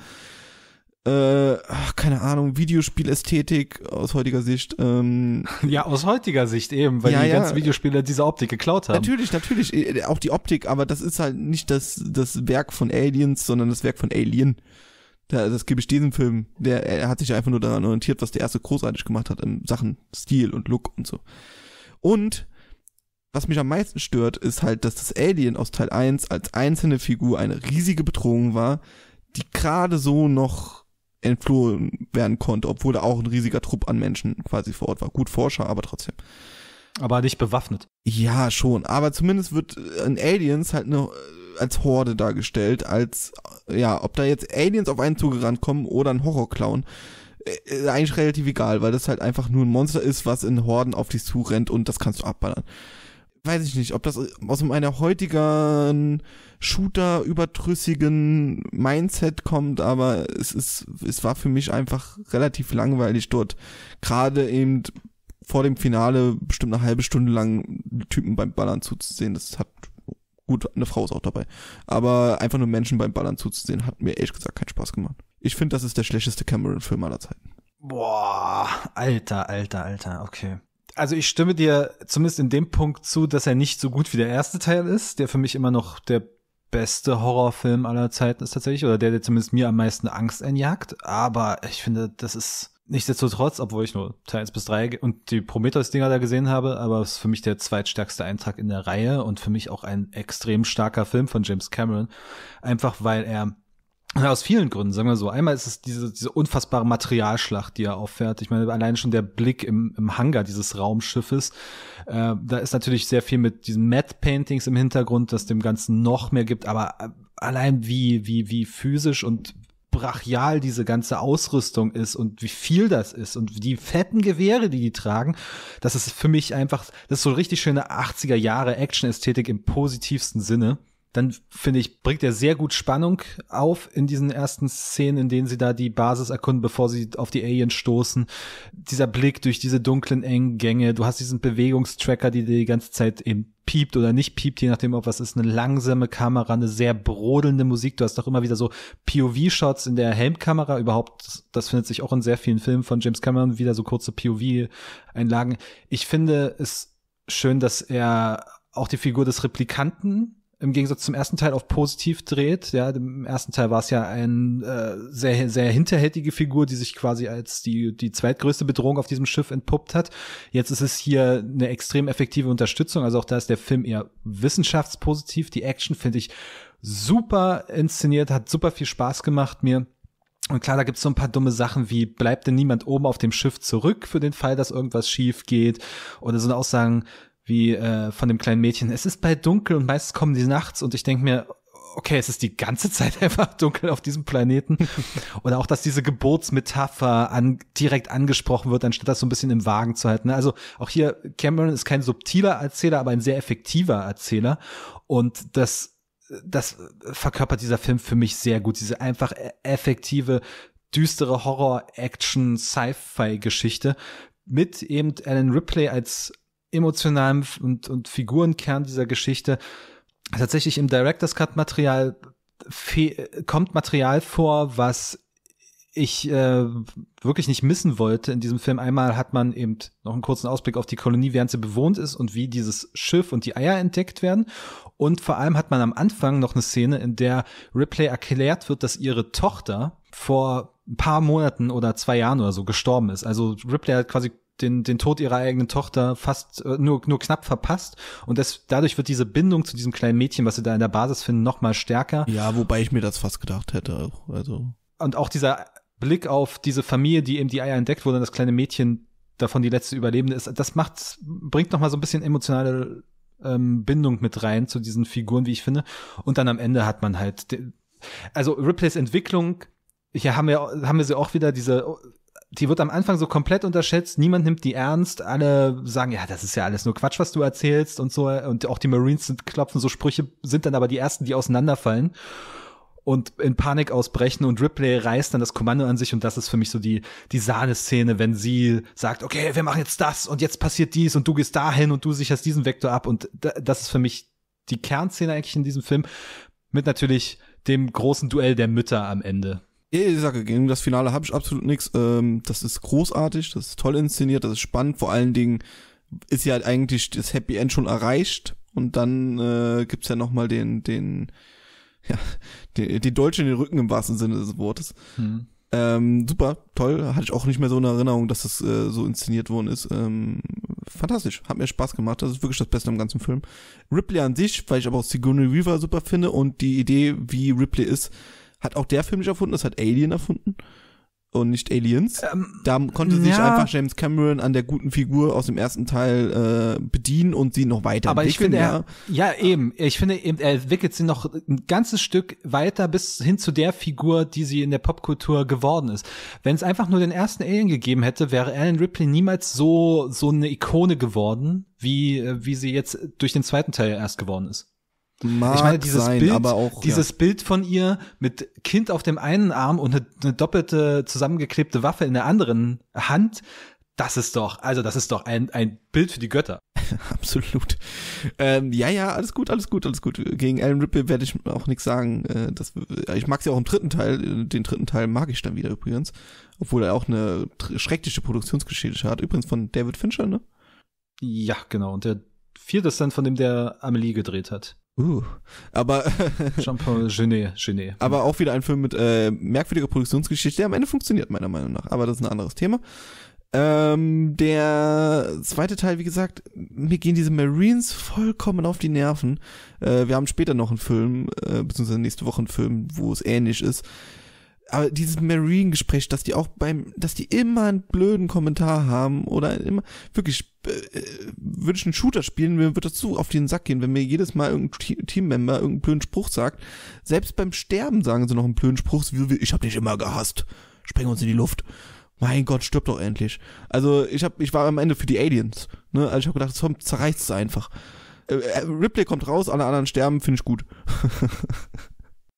Äh, ach, keine Ahnung, Videospielästhetik aus heutiger Sicht. Ähm, ja, aus heutiger Sicht eben, weil ja, die ja, ganzen Videospiele diese Optik geklaut haben. Natürlich, natürlich, äh, auch die Optik, aber das ist halt nicht das, das Werk von Aliens, sondern das Werk von Alien das also gebe ich diesem Film. Der er hat sich einfach nur daran orientiert, was der erste großartig gemacht hat in Sachen Stil und Look und so. Und was mich am meisten stört, ist halt, dass das Alien aus Teil 1 als einzelne Figur eine riesige Bedrohung war, die gerade so noch entflohen werden konnte, obwohl da auch ein riesiger Trupp an Menschen quasi vor Ort war. Gut Forscher, aber trotzdem. Aber nicht bewaffnet. Ja, schon. Aber zumindest wird in Aliens halt eine als Horde dargestellt, als, ja, ob da jetzt Aliens auf einen zugerannt kommen oder ein Horrorclown, ist äh, äh, eigentlich relativ egal, weil das halt einfach nur ein Monster ist, was in Horden auf dich zurennt und das kannst du abballern. Weiß ich nicht, ob das aus einer heutigen Shooter-überdrüssigen Mindset kommt, aber es ist, es war für mich einfach relativ langweilig dort. Gerade eben vor dem Finale bestimmt eine halbe Stunde lang Typen beim Ballern zuzusehen, das hat Gut, eine Frau ist auch dabei. Aber einfach nur Menschen beim Ballern zuzusehen, hat mir ehrlich gesagt keinen Spaß gemacht. Ich finde, das ist der schlechteste Cameron-Film aller Zeiten. Boah, alter, alter, alter, okay. Also ich stimme dir zumindest in dem Punkt zu, dass er nicht so gut wie der erste Teil ist, der für mich immer noch der beste Horrorfilm aller Zeiten ist tatsächlich, oder der, der zumindest mir am meisten Angst einjagt. Aber ich finde, das ist Nichtsdestotrotz, obwohl ich nur Teil 1 bis 3 und die Prometheus-Dinger da gesehen habe, aber es ist für mich der zweitstärkste Eintrag in der Reihe und für mich auch ein extrem starker Film von James Cameron. Einfach weil er aus vielen Gründen, sagen wir so. Einmal ist es diese, diese unfassbare Materialschlacht, die er auffährt. Ich meine, allein schon der Blick im, im Hangar dieses Raumschiffes. Äh, da ist natürlich sehr viel mit diesen Matte-Paintings im Hintergrund, das dem Ganzen noch mehr gibt, aber äh, allein wie, wie, wie physisch und brachial diese ganze Ausrüstung ist und wie viel das ist und die fetten Gewehre, die die tragen, das ist für mich einfach, das ist so richtig schöne 80er Jahre Action-Ästhetik im positivsten Sinne dann finde ich, bringt er sehr gut Spannung auf in diesen ersten Szenen, in denen sie da die Basis erkunden, bevor sie auf die Aliens stoßen. Dieser Blick durch diese dunklen, engen Gänge, du hast diesen Bewegungstracker, die dir die ganze Zeit eben piept oder nicht piept, je nachdem, ob was ist, eine langsame Kamera, eine sehr brodelnde Musik. Du hast auch immer wieder so POV-Shots in der Helmkamera. Überhaupt, das, das findet sich auch in sehr vielen Filmen von James Cameron, wieder so kurze POV-Einlagen. Ich finde es schön, dass er auch die Figur des Replikanten im Gegensatz zum ersten Teil auf positiv dreht. Ja, im ersten Teil war es ja ein äh, sehr sehr hinterhältige Figur, die sich quasi als die die zweitgrößte Bedrohung auf diesem Schiff entpuppt hat. Jetzt ist es hier eine extrem effektive Unterstützung. Also auch da ist der Film eher wissenschaftspositiv. Die Action finde ich super inszeniert, hat super viel Spaß gemacht mir. Und klar, da gibt's so ein paar dumme Sachen wie, bleibt denn niemand oben auf dem Schiff zurück für den Fall, dass irgendwas schief geht? Oder so eine Aussagen wie äh, von dem kleinen Mädchen, es ist bald dunkel und meistens kommen die nachts und ich denke mir, okay, es ist die ganze Zeit einfach dunkel auf diesem Planeten. Oder auch, dass diese Geburtsmetapher an, direkt angesprochen wird, anstatt das so ein bisschen im Wagen zu halten. Also auch hier, Cameron ist kein subtiler Erzähler, aber ein sehr effektiver Erzähler. Und das, das verkörpert dieser Film für mich sehr gut. Diese einfach e-, effektive, düstere Horror-Action-Sci-Fi-Geschichte mit eben Alan Ripley als emotionalen und, und Figurenkern dieser Geschichte. Tatsächlich im Director's Cut Material kommt Material vor, was ich äh, wirklich nicht missen wollte in diesem Film. Einmal hat man eben noch einen kurzen Ausblick auf die Kolonie, während sie bewohnt ist und wie dieses Schiff und die Eier entdeckt werden. Und vor allem hat man am Anfang noch eine Szene, in der Ripley erklärt wird, dass ihre Tochter vor ein paar Monaten oder zwei Jahren oder so gestorben ist. Also Ripley hat quasi den, den Tod ihrer eigenen Tochter fast äh, nur, nur knapp verpasst. Und das, dadurch wird diese Bindung zu diesem kleinen Mädchen, was sie da in der Basis finden, noch mal stärker. Ja, wobei ich mir das fast gedacht hätte. auch. Also. Und auch dieser Blick auf diese Familie, die eben die Eier entdeckt wurde und das kleine Mädchen davon die letzte Überlebende ist, das macht, bringt noch mal so ein bisschen emotionale ähm, Bindung mit rein zu diesen Figuren, wie ich finde. Und dann am Ende hat man halt, also Ripleys Entwicklung hier haben wir, haben wir sie auch wieder diese die wird am Anfang so komplett unterschätzt, niemand nimmt die ernst, alle sagen, ja, das ist ja alles nur Quatsch, was du erzählst und so, und auch die Marines sind, klopfen so Sprüche, sind dann aber die ersten, die auseinanderfallen und in Panik ausbrechen und Ripley reißt dann das Kommando an sich und das ist für mich so die, die Sahne-Szene, wenn sie sagt, okay, wir machen jetzt das und jetzt passiert dies und du gehst dahin und du sicherst diesen Vektor ab und das ist für mich die Kernszene eigentlich in diesem Film mit natürlich dem großen Duell der Mütter am Ende ich sage, gegen das Finale habe ich absolut nichts. Ähm, das ist großartig, das ist toll inszeniert, das ist spannend. Vor allen Dingen ist ja eigentlich das Happy End schon erreicht. Und dann äh, gibt's ja nochmal den, den, ja, die, die Deutsche in den Rücken im wahrsten Sinne des Wortes. Hm. Ähm, super, toll. Hatte ich auch nicht mehr so eine Erinnerung, dass das äh, so inszeniert worden ist. Ähm, fantastisch, hat mir Spaß gemacht. Das ist wirklich das Beste am ganzen Film. Ripley an sich, weil ich aber auch Sigourney Weaver super finde und die Idee, wie Ripley ist, hat auch der Film nicht erfunden, das hat Alien erfunden und nicht Aliens. Ähm, da konnte sich ja. einfach James Cameron an der guten Figur aus dem ersten Teil äh, bedienen und sie noch weiter. Aber ich finde, er, ja. ja eben, ich finde eben, er entwickelt sie noch ein ganzes Stück weiter bis hin zu der Figur, die sie in der Popkultur geworden ist. Wenn es einfach nur den ersten Alien gegeben hätte, wäre Alan Ripley niemals so so eine Ikone geworden, wie äh, wie sie jetzt durch den zweiten Teil erst geworden ist. Mag ich meine, dieses, sein, Bild, aber auch, dieses ja. Bild von ihr mit Kind auf dem einen Arm und eine, eine doppelte zusammengeklebte Waffe in der anderen Hand, das ist doch, also das ist doch ein, ein Bild für die Götter. Absolut. Ähm, ja, ja, alles gut, alles gut, alles gut. Gegen Alan Ripley werde ich auch nichts sagen. Äh, das, ich mag sie auch im dritten Teil. Äh, den dritten Teil mag ich dann wieder übrigens. Obwohl er auch eine schreckliche Produktionsgeschichte hat. Übrigens von David Fincher, ne? Ja, genau. Und der vierte ist dann von dem, der Amelie gedreht hat. Uh, aber Jean-Paul Genet, Genet. Aber auch wieder ein Film mit äh, merkwürdiger Produktionsgeschichte, der am Ende funktioniert, meiner Meinung nach. Aber das ist ein anderes Thema. Ähm, der zweite Teil, wie gesagt, mir gehen diese Marines vollkommen auf die Nerven. Äh, wir haben später noch einen Film, äh, beziehungsweise nächste Woche einen Film, wo es ähnlich ist aber dieses Marine-Gespräch, dass die auch beim, dass die immer einen blöden Kommentar haben oder immer, wirklich, äh, äh, würde ich einen Shooter spielen, mir wird das zu auf den Sack gehen, wenn mir jedes Mal irgendein Teammember irgendeinen blöden Spruch sagt. Selbst beim Sterben sagen sie noch einen blöden Spruch, wie, ich hab dich immer gehasst, spreng uns in die Luft. Mein Gott, stirb doch endlich. Also ich hab, ich war am Ende für die Aliens. Ne? Also ich habe gedacht, komm, zerreißt es einfach. Äh, äh, Ripley kommt raus, alle anderen sterben, finde ich gut.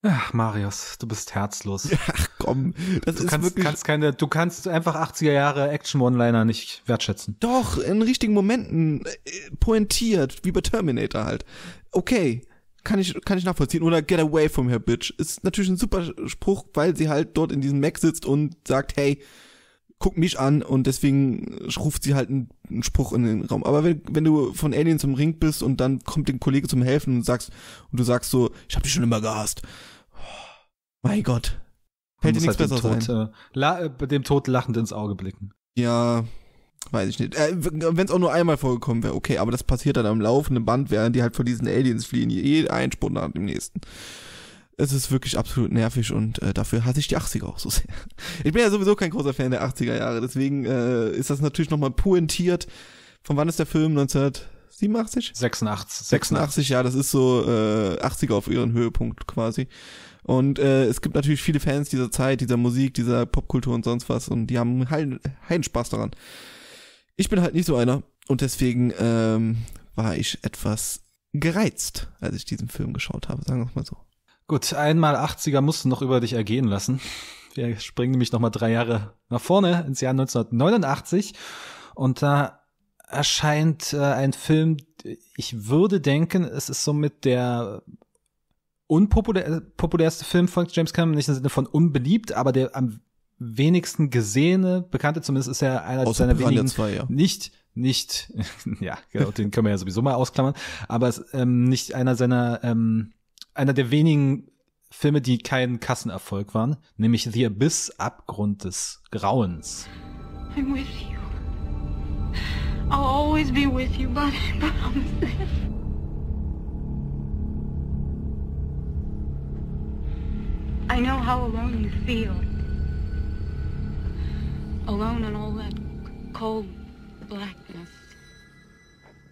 Ach, Marius, du bist herzlos. Ach komm, das du ist kannst, wirklich. Kannst keine, du kannst einfach 80er Jahre Action-One-Liner nicht wertschätzen. Doch, in richtigen Momenten, äh, pointiert, wie bei Terminator halt. Okay, kann ich, kann ich nachvollziehen. Oder Get Away from Her Bitch. Ist natürlich ein super Spruch, weil sie halt dort in diesem Mac sitzt und sagt, hey, guck mich an und deswegen ruft sie halt einen, Spruch in den Raum. Aber wenn, wenn du von Aliens Ring bist und dann kommt ein Kollege zum Helfen und sagst, und du sagst so, ich hab dich schon immer gehasst mein Gott. Fällt dir nichts halt Besseres Tod, Äh, dem Tod lachend ins Auge blicken. Ja, weiß ich nicht. Äh, Wenn es auch nur einmal vorgekommen wäre, okay, aber das passiert dann am laufenden Band, während die halt vor diesen Aliens fliehen, je ein Spur nach dem nächsten. Es ist wirklich absolut nervig und äh, dafür hasse ich die 80er auch so sehr. Ich bin ja sowieso kein großer Fan der 80er Jahre, deswegen äh, ist das natürlich nochmal pointiert. Von wann ist der Film? 1987? 86. 86, 86 ja, das ist so äh, 80er auf ihren Höhepunkt quasi. Und äh, es gibt natürlich viele Fans dieser Zeit, dieser Musik, dieser Popkultur und sonst was und die haben heilen, heilen Spaß daran. Ich bin halt nicht so einer und deswegen ähm, war ich etwas gereizt, als ich diesen Film geschaut habe, sagen wir mal so. Gut, einmal 80er musst du noch über dich ergehen lassen. Wir springen nämlich nochmal drei Jahre nach vorne ins Jahr 1989 und da erscheint äh, ein Film, ich würde denken, es ist somit der unpopulär, populärste Film von James Cameron, nicht im Sinne von unbeliebt, aber der am wenigsten gesehene, bekannte zumindest ist ja einer Außer seiner Piranha wenigen, 2, ja. nicht, nicht, ja, genau, den können wir ja sowieso mal ausklammern, aber es, ähm, nicht einer seiner, ähm, einer der wenigen Filme, die kein Kassenerfolg waren, nämlich The Abyss, Abgrund des Grauens. I'm with you. I'll always be with you, buddy, I know how alone you feel. Alone in all that cold blackness.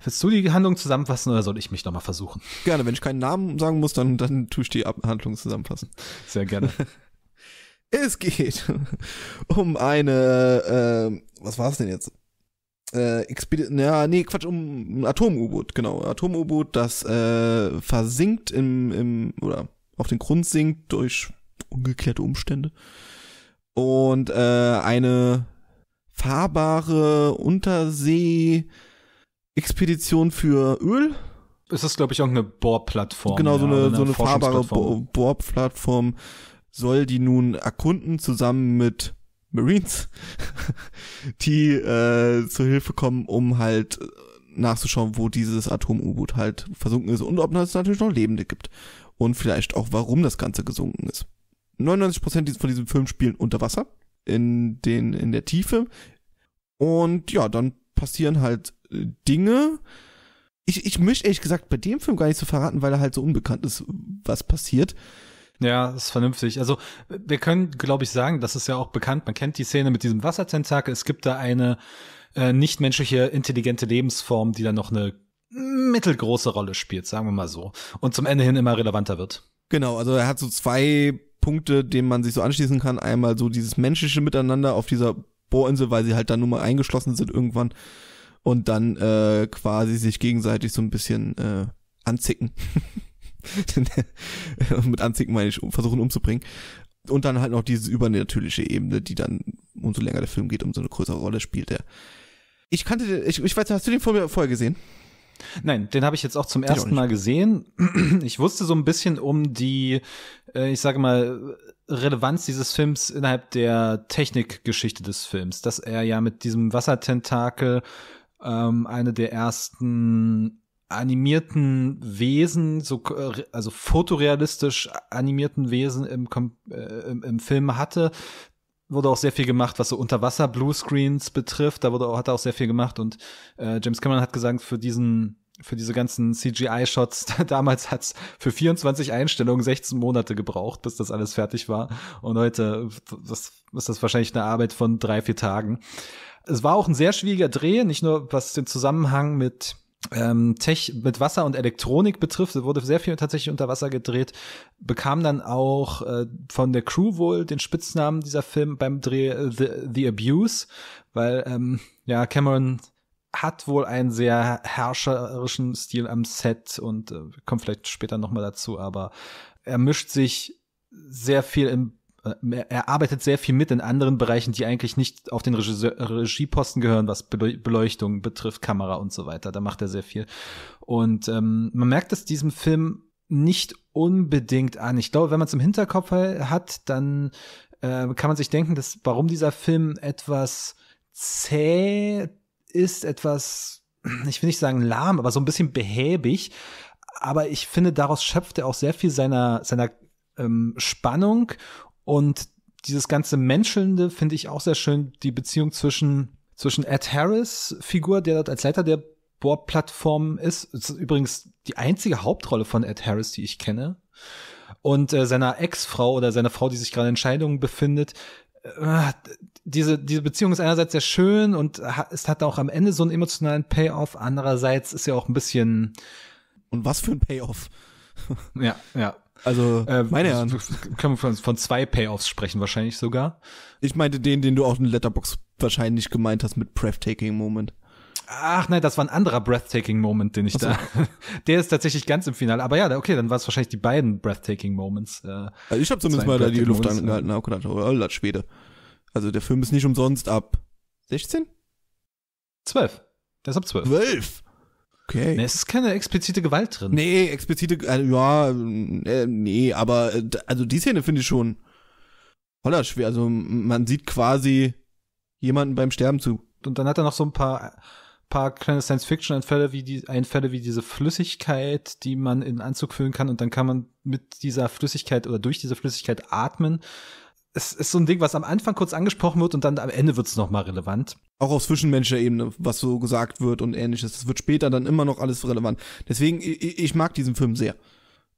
Willst du die Handlung zusammenfassen oder soll ich mich nochmal versuchen? Gerne, wenn ich keinen Namen sagen muss, dann, dann tue ich die Handlung zusammenfassen. Sehr gerne. es geht um eine, äh, was war es denn jetzt? Äh, Expedition, ja, nee, Quatsch, um ein Atom-U-Boot, genau. Atom-U-Boot, das äh, versinkt im, im, oder auf den Grund sinkt durch ungeklärte Umstände. Und äh, eine fahrbare Untersee-Expedition für Öl. Es ist, glaube ich, auch eine Bohrplattform. Genau, so eine, ja, eine so eine fahrbare Bohrplattform soll die nun erkunden, zusammen mit Marines, die äh, zur Hilfe kommen, um halt äh, nachzuschauen, wo dieses Atom-U-Boot halt versunken ist und ob es natürlich noch Lebende gibt. Und vielleicht auch, warum das Ganze gesunken ist. 99% von diesem Film spielen unter Wasser, in, den, in der Tiefe. Und ja, dann passieren halt äh, Dinge. Ich, ich möchte ehrlich gesagt bei dem Film gar nicht so verraten, weil er halt so unbekannt ist, was passiert. Ja, ist vernünftig. Also wir können, glaube ich, sagen, das ist ja auch bekannt, man kennt die Szene mit diesem Wassertentakel. Es gibt da eine äh, nichtmenschliche, intelligente Lebensform, die da noch eine mittelgroße Rolle spielt, sagen wir mal so. Und zum Ende hin immer relevanter wird. Genau, also er hat so zwei Punkte, dem man sich so anschließen kann. Einmal so dieses menschliche Miteinander auf dieser Bohrinsel, weil sie halt dann nur mal eingeschlossen sind irgendwann und dann äh, quasi sich gegenseitig so ein bisschen äh, anzicken. Mit anzicken meine ich, um, versuchen umzubringen. Und dann halt noch diese übernatürliche Ebene, die dann, umso länger der Film geht, umso eine größere Rolle spielt. Ja. Ich kannte, ich, ich weiß, hast du den vorher gesehen? Nein, den habe ich jetzt auch zum ersten auch Mal gesehen. Ich wusste so ein bisschen um die, äh, ich sage mal, Relevanz dieses Films innerhalb der Technikgeschichte des Films, dass er ja mit diesem Wassertentakel ähm, eine der ersten animierten Wesen, so, äh, also fotorealistisch animierten Wesen im, äh, im, im Film hatte, wurde auch sehr viel gemacht, was so Unterwasser-Bluescreens betrifft. Da wurde auch, hat er auch sehr viel gemacht und äh, James Cameron hat gesagt, für diesen für diese ganzen CGI-Shots damals hat's für 24 Einstellungen 16 Monate gebraucht, bis das alles fertig war. Und heute das, ist das wahrscheinlich eine Arbeit von drei, vier Tagen. Es war auch ein sehr schwieriger Dreh, nicht nur was den Zusammenhang mit ähm, Tech mit Wasser und Elektronik betrifft, wurde sehr viel tatsächlich unter Wasser gedreht, bekam dann auch äh, von der Crew wohl den Spitznamen dieser Film beim Dreh äh, The, The Abuse, weil ähm, ja Cameron hat wohl einen sehr herrscherischen Stil am Set und äh, kommt vielleicht später nochmal dazu, aber er mischt sich sehr viel im äh, er arbeitet sehr viel mit in anderen Bereichen, die eigentlich nicht auf den Regisseur, Regieposten gehören, was Beleuchtung betrifft, Kamera und so weiter. Da macht er sehr viel. Und ähm, man merkt es diesem Film nicht unbedingt an. Ich glaube, wenn man es im Hinterkopf hat, dann äh, kann man sich denken, dass warum dieser Film etwas zäh ist, etwas, ich will nicht sagen lahm, aber so ein bisschen behäbig. Aber ich finde, daraus schöpft er auch sehr viel seiner, seiner ähm, Spannung und dieses ganze Menschelnde finde ich auch sehr schön, die Beziehung zwischen, zwischen Ed Harris Figur, der dort als Leiter der Bohrplattform ist. ist übrigens die einzige Hauptrolle von Ed Harris, die ich kenne. Und äh, seiner Ex-Frau oder seiner Frau, die sich gerade in Scheidungen befindet. Äh, diese, diese Beziehung ist einerseits sehr schön und ha es hat auch am Ende so einen emotionalen Payoff. Andererseits ist ja auch ein bisschen. Und was für ein Payoff? ja, ja. Also, äh, meine Herren. Also, können wir von, von zwei Payoffs sprechen, wahrscheinlich sogar. Ich meinte den, den du auch in Letterbox wahrscheinlich gemeint hast mit Breathtaking Moment. Ach nein, das war ein anderer Breathtaking Moment, den ich so. da. Der ist tatsächlich ganz im Finale. Aber ja, okay, dann war es wahrscheinlich die beiden Breathtaking Moments. Äh, also ich habe zumindest mal da die Luft angehalten, auch äh. gedacht, oh, oh Schwede. Also der Film ist nicht umsonst ab 16? 12. Der ist ab 12. 12? Okay. Nee, es ist keine explizite Gewalt drin. Nee, explizite, äh, ja, äh, nee, aber äh, also die Szene finde ich schon holler schwer. Also man sieht quasi jemanden beim Sterben zu. Und dann hat er noch so ein paar paar kleine Science-Fiction-Einfälle wie die Einfälle wie diese Flüssigkeit, die man in Anzug füllen kann und dann kann man mit dieser Flüssigkeit oder durch diese Flüssigkeit atmen es ist so ein Ding, was am Anfang kurz angesprochen wird und dann am Ende wird es nochmal relevant. Auch auf zwischenmenschlicher Ebene, was so gesagt wird und ähnliches. Das wird später dann immer noch alles relevant. Deswegen, ich, ich mag diesen Film sehr.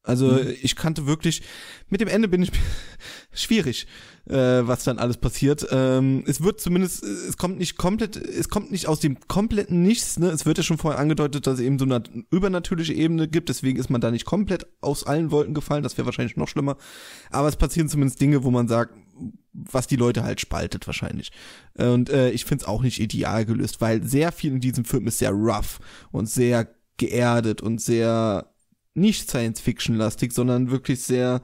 Also mhm. ich kannte wirklich, mit dem Ende bin ich schwierig äh, was dann alles passiert. Ähm, es wird zumindest, es kommt nicht komplett, es kommt nicht aus dem kompletten Nichts. Ne? Es wird ja schon vorher angedeutet, dass es eben so eine übernatürliche Ebene gibt. Deswegen ist man da nicht komplett aus allen Wolken gefallen. Das wäre wahrscheinlich noch schlimmer. Aber es passieren zumindest Dinge, wo man sagt, was die Leute halt spaltet wahrscheinlich. Äh, und äh, ich finde es auch nicht ideal gelöst, weil sehr viel in diesem Film ist sehr rough und sehr geerdet und sehr nicht Science-Fiction-lastig, sondern wirklich sehr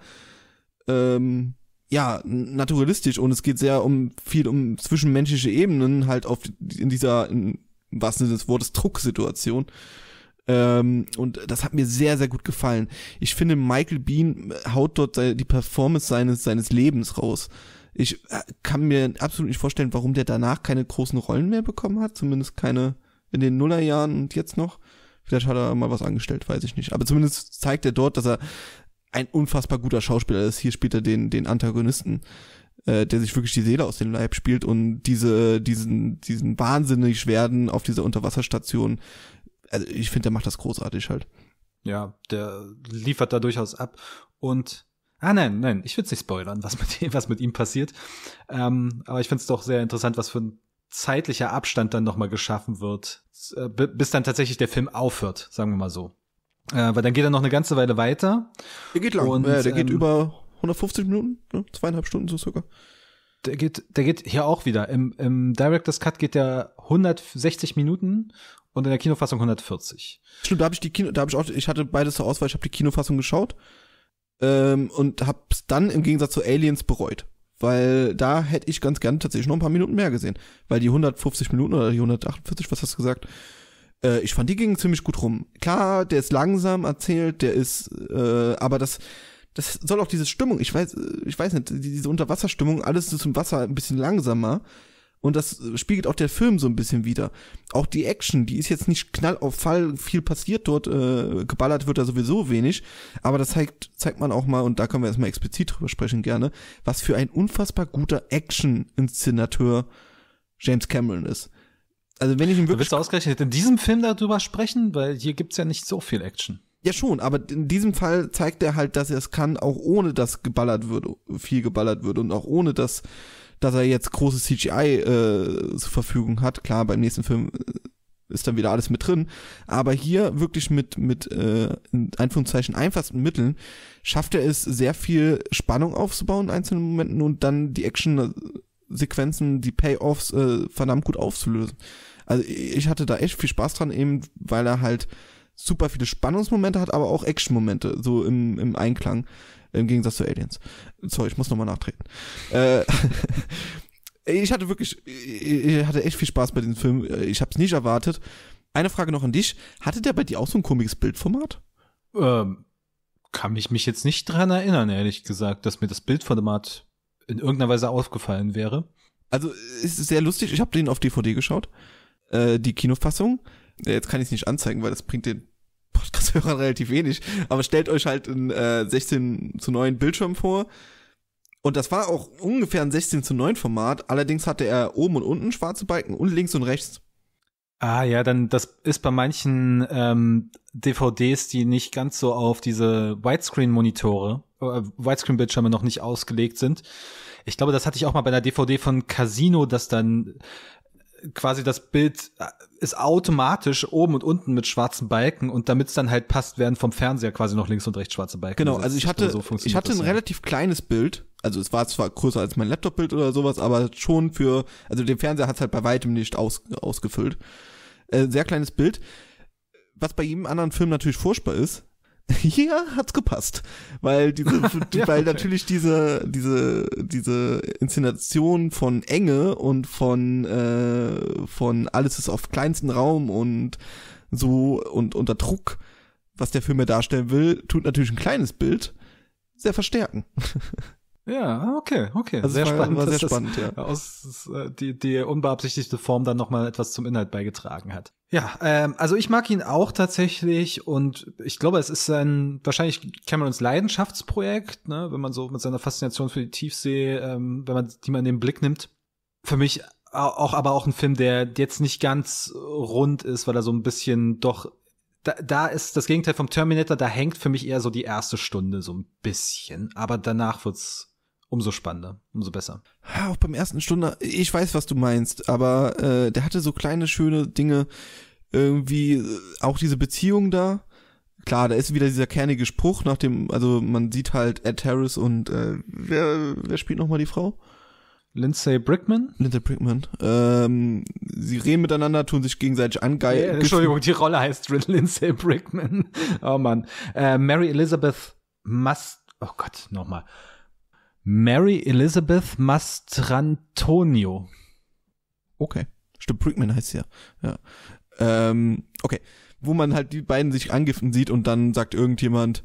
ähm, ja, naturalistisch und es geht sehr um viel um zwischenmenschliche Ebenen, halt auf in dieser, in, was Sinne das Wortes, Drucksituation. Ähm, und das hat mir sehr, sehr gut gefallen. Ich finde, Michael Bean äh, haut dort die Performance seines, seines Lebens raus. Ich äh, kann mir absolut nicht vorstellen, warum der danach keine großen Rollen mehr bekommen hat, zumindest keine in den Nullerjahren und jetzt noch. Vielleicht hat er mal was angestellt, weiß ich nicht. Aber zumindest zeigt er dort, dass er ein unfassbar guter Schauspieler ist. Hier spielt er den, den Antagonisten, äh, der sich wirklich die Seele aus dem Leib spielt und diese, diesen, diesen wahnsinnig werden auf dieser Unterwasserstation. Also ich finde, der macht das großartig halt. Ja, der liefert da durchaus ab und Ah nein, nein, ich will nicht spoilern, was mit, dem, was mit ihm passiert. Ähm, aber ich finde es doch sehr interessant, was für ein zeitlicher Abstand dann nochmal geschaffen wird, äh, bis dann tatsächlich der Film aufhört, sagen wir mal so. Äh, weil dann geht er noch eine ganze Weile weiter. Der geht lang. Und, ja, der ähm, geht über 150 Minuten, ne? zweieinhalb Stunden so circa. Der geht, der geht hier auch wieder. Im, im Director's Cut geht der 160 Minuten und in der Kinofassung 140. Stimmt, da habe ich die Kino, da habe ich auch, ich hatte beides zur Auswahl. Ich habe die Kinofassung geschaut ähm, und hab's dann im Gegensatz zu Aliens bereut, weil da hätte ich ganz gerne tatsächlich noch ein paar Minuten mehr gesehen, weil die 150 Minuten oder die 148, was hast du gesagt? Äh, ich fand, die gingen ziemlich gut rum. Klar, der ist langsam erzählt, der ist, äh, aber das, das soll auch diese Stimmung, ich weiß, äh, ich weiß nicht, diese Unterwasserstimmung, alles ist im Wasser ein bisschen langsamer. Und das spiegelt auch der Film so ein bisschen wieder. Auch die Action, die ist jetzt nicht knall auf Fall, viel passiert dort, äh, geballert wird da sowieso wenig, aber das zeigt, zeigt man auch mal, und da können wir erstmal explizit drüber sprechen gerne, was für ein unfassbar guter Action-Inszenateur James Cameron ist. Also wenn ich ihn wirklich. Willst du ausgerechnet in diesem Film darüber sprechen? Weil hier gibt's ja nicht so viel Action. Ja schon, aber in diesem Fall zeigt er halt, dass er es kann, auch ohne dass geballert wird, viel geballert wird und auch ohne dass, dass er jetzt große CGI äh, zur Verfügung hat. Klar, beim nächsten Film äh, ist dann wieder alles mit drin, aber hier wirklich mit mit äh, in Anführungszeichen einfachsten Mitteln schafft er es, sehr viel Spannung aufzubauen in einzelnen Momenten und dann die Action Sequenzen, die Payoffs äh, verdammt gut aufzulösen. Also ich hatte da echt viel Spaß dran, eben weil er halt super viele Spannungsmomente hat, aber auch Actionmomente so im, im Einklang, im Gegensatz zu Aliens. Sorry, ich muss nochmal nachtreten. Äh, ich hatte wirklich, ich hatte echt viel Spaß bei diesem Film. Ich habe es nicht erwartet. Eine Frage noch an dich. Hatte der bei dir auch so ein komisches Bildformat? Ähm, kann ich mich jetzt nicht dran erinnern, ehrlich gesagt, dass mir das Bildformat in irgendeiner Weise aufgefallen wäre. Also ist sehr lustig. Ich habe den auf DVD geschaut äh, die Kinofassung. Jetzt kann ich es nicht anzeigen, weil das bringt den Podcast-Hörern relativ wenig. Aber stellt euch halt einen äh, 16 zu 9 Bildschirm vor. Und das war auch ungefähr ein 16 zu 9 Format. Allerdings hatte er oben und unten schwarze Balken und links und rechts. Ah ja, dann das ist bei manchen ähm, DVDs, die nicht ganz so auf diese Widescreen-Monitore, äh, Widescreen-Bildschirme noch nicht ausgelegt sind. Ich glaube, das hatte ich auch mal bei einer DVD von Casino, dass dann quasi das Bild äh, ist automatisch oben und unten mit schwarzen Balken und damit es dann halt passt, werden vom Fernseher quasi noch links und rechts schwarze Balken. Genau, also ich hatte, so ich hatte ein ja. relativ kleines Bild. Also es war zwar größer als mein Laptop-Bild oder sowas, aber schon für, also den Fernseher hat es halt bei weitem nicht aus, ausgefüllt. Äh, sehr kleines Bild. Was bei jedem anderen Film natürlich furchtbar ist, hier hat's gepasst, weil diese, ja, weil okay. natürlich diese diese diese Inszenation von Enge und von äh, von alles ist auf kleinsten Raum und so und unter Druck, was der Film mir darstellen will, tut natürlich ein kleines Bild sehr verstärken. Ja, okay, okay. Also sehr war, spannend, war sehr spannend, ja. Aus, äh, die, die unbeabsichtigte Form dann nochmal etwas zum Inhalt beigetragen hat. Ja, ähm, also ich mag ihn auch tatsächlich und ich glaube, es ist ein wahrscheinlich Camerons Leidenschaftsprojekt, ne, wenn man so mit seiner Faszination für die Tiefsee, ähm, wenn man die mal in den Blick nimmt. Für mich auch aber auch ein Film, der jetzt nicht ganz rund ist, weil er so ein bisschen doch da, da ist das Gegenteil vom Terminator, da hängt für mich eher so die erste Stunde so ein bisschen, aber danach wird's umso spannender, umso besser. Auch beim ersten Stunde, ich weiß, was du meinst, aber äh, der hatte so kleine, schöne Dinge, irgendwie äh, auch diese Beziehung da. Klar, da ist wieder dieser kernige Spruch nachdem, also man sieht halt Ed Harris und äh, wer, wer spielt nochmal die Frau? Lindsay Brickman? Lindsay Brickman. Ähm, sie reden miteinander, tun sich gegenseitig angeilen. Yeah, Entschuldigung, die Rolle heißt Lindsay Brickman. Oh Mann. Äh, Mary Elizabeth Must. Oh Gott, nochmal. Mary Elizabeth Mastrantonio. Okay. Stimmt, Brickman heißt sie ja. ja. Ähm, okay. Wo man halt die beiden sich angiften sieht und dann sagt irgendjemand,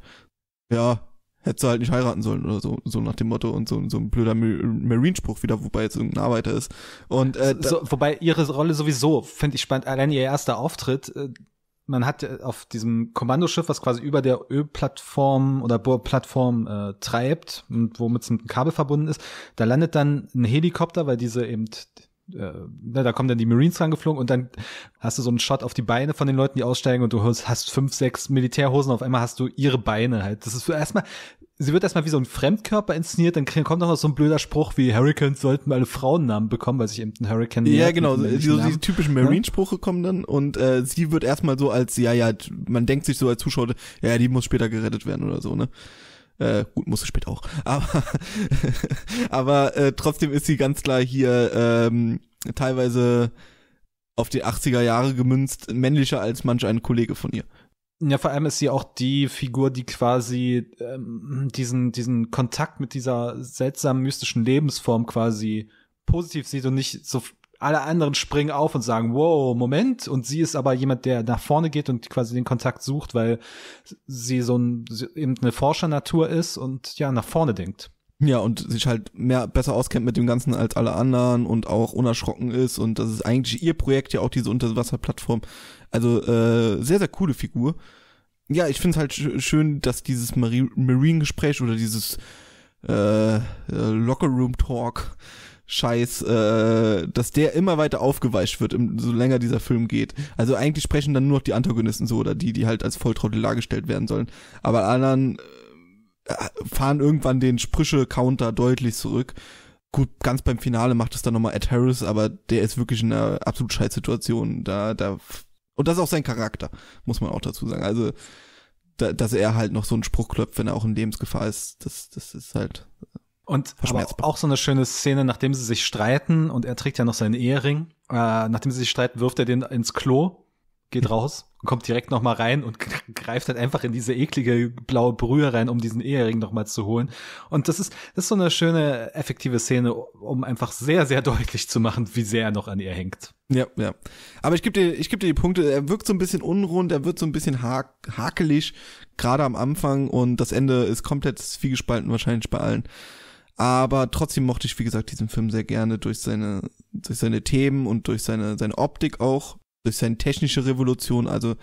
ja, hättest du halt nicht heiraten sollen oder so, so nach dem Motto und so, so ein blöder Marinespruch wieder, wobei jetzt irgendein Arbeiter ist. Und äh, so, wobei ihre Rolle sowieso, finde ich spannend, allein ihr erster Auftritt, äh, man hat äh, auf diesem Kommandoschiff, was quasi über der Ölplattform oder Bohrplattform äh, treibt und womit es mit einem Kabel verbunden ist, da landet dann ein Helikopter, weil diese eben äh, ne, da kommen dann die Marines rangeflogen und dann hast du so einen Shot auf die Beine von den Leuten, die aussteigen und du hast fünf, sechs Militärhosen, auf einmal hast du ihre Beine halt. Das ist erstmal sie wird erstmal wie so ein Fremdkörper inszeniert, dann kommt auch noch so ein blöder Spruch wie Hurricanes sollten alle Frauennamen bekommen, weil sich eben ein Hurricane Ja, genau, so, diese typischen Marine-Sprüche kommen dann und äh, sie wird erstmal so als, ja, ja, man denkt sich so als Zuschauer, ja, die muss später gerettet werden oder so, ne? Äh, gut, muss ich später auch. Aber, aber äh, trotzdem ist sie ganz klar hier ähm, teilweise auf die 80er Jahre gemünzt, männlicher als manch ein Kollege von ihr. Ja, vor allem ist sie auch die Figur, die quasi ähm, diesen, diesen Kontakt mit dieser seltsamen mystischen Lebensform quasi positiv sieht und nicht so alle anderen springen auf und sagen, wow, Moment. Und sie ist aber jemand, der nach vorne geht und quasi den Kontakt sucht, weil sie so ein, eben eine Forschernatur ist und ja, nach vorne denkt. Ja, und sich halt mehr besser auskennt mit dem Ganzen als alle anderen und auch unerschrocken ist und das ist eigentlich ihr Projekt ja auch diese Unterwasserplattform also äh, sehr, sehr coole Figur. Ja, ich finde es halt sch schön, dass dieses Mari Marine-Gespräch oder dieses äh, äh, Locker-Room-Talk Scheiß, äh, dass der immer weiter aufgeweicht wird, im, so länger dieser Film geht. Also eigentlich sprechen dann nur noch die Antagonisten so oder die, die halt als Volltrottel dargestellt werden sollen. Aber anderen äh, fahren irgendwann den Sprüche-Counter deutlich zurück. Gut, ganz beim Finale macht es dann nochmal Ed Harris, aber der ist wirklich in einer absolut scheiß Situation. Da, da und das ist auch sein Charakter, muss man auch dazu sagen. Also, da, dass er halt noch so einen Spruch klopft, wenn er auch in Lebensgefahr ist, das, das ist halt. Äh, und aber auch so eine schöne Szene, nachdem sie sich streiten und er er trägt ja noch seinen Ehering. Äh, nachdem sie sich streiten, wirft den ins Klo, geht raus und kommt direkt nochmal rein und greift halt einfach in diese eklige blaue Brühe rein, um diesen Ehering nochmal zu holen. Und das ist, das ist so eine schöne, effektive Szene, um einfach sehr, sehr deutlich zu machen, wie sehr er noch an ihr hängt. Ja, ja. Aber ich gebe dir, ich gebe dir die Punkte. Er wirkt so ein bisschen unrund, er wird so ein bisschen ha hakelig, gerade am Anfang und das Ende ist komplett viel gespalten, wahrscheinlich bei allen. Aber trotzdem mochte ich, wie gesagt, diesen Film sehr gerne durch seine, durch seine Themen und durch seine, seine Optik auch durch seine technische Revolution. Also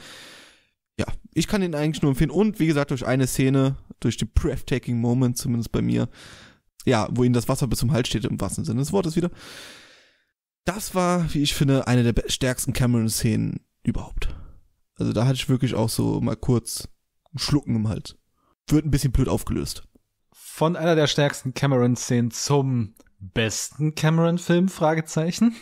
ja, ich kann ihn eigentlich nur empfehlen. Und wie gesagt, durch eine Szene, durch die breathtaking Moment, zumindest bei mir, ja, wo ihm das Wasser bis zum Hals steht, im wahrsten Sinne des Wortes wieder. Das war, wie ich finde, eine der stärksten Cameron-Szenen überhaupt. Also da hatte ich wirklich auch so mal kurz einen Schlucken im Hals. Wird ein bisschen blöd aufgelöst. Von einer der stärksten Cameron-Szenen zum besten Cameron-Film? Fragezeichen.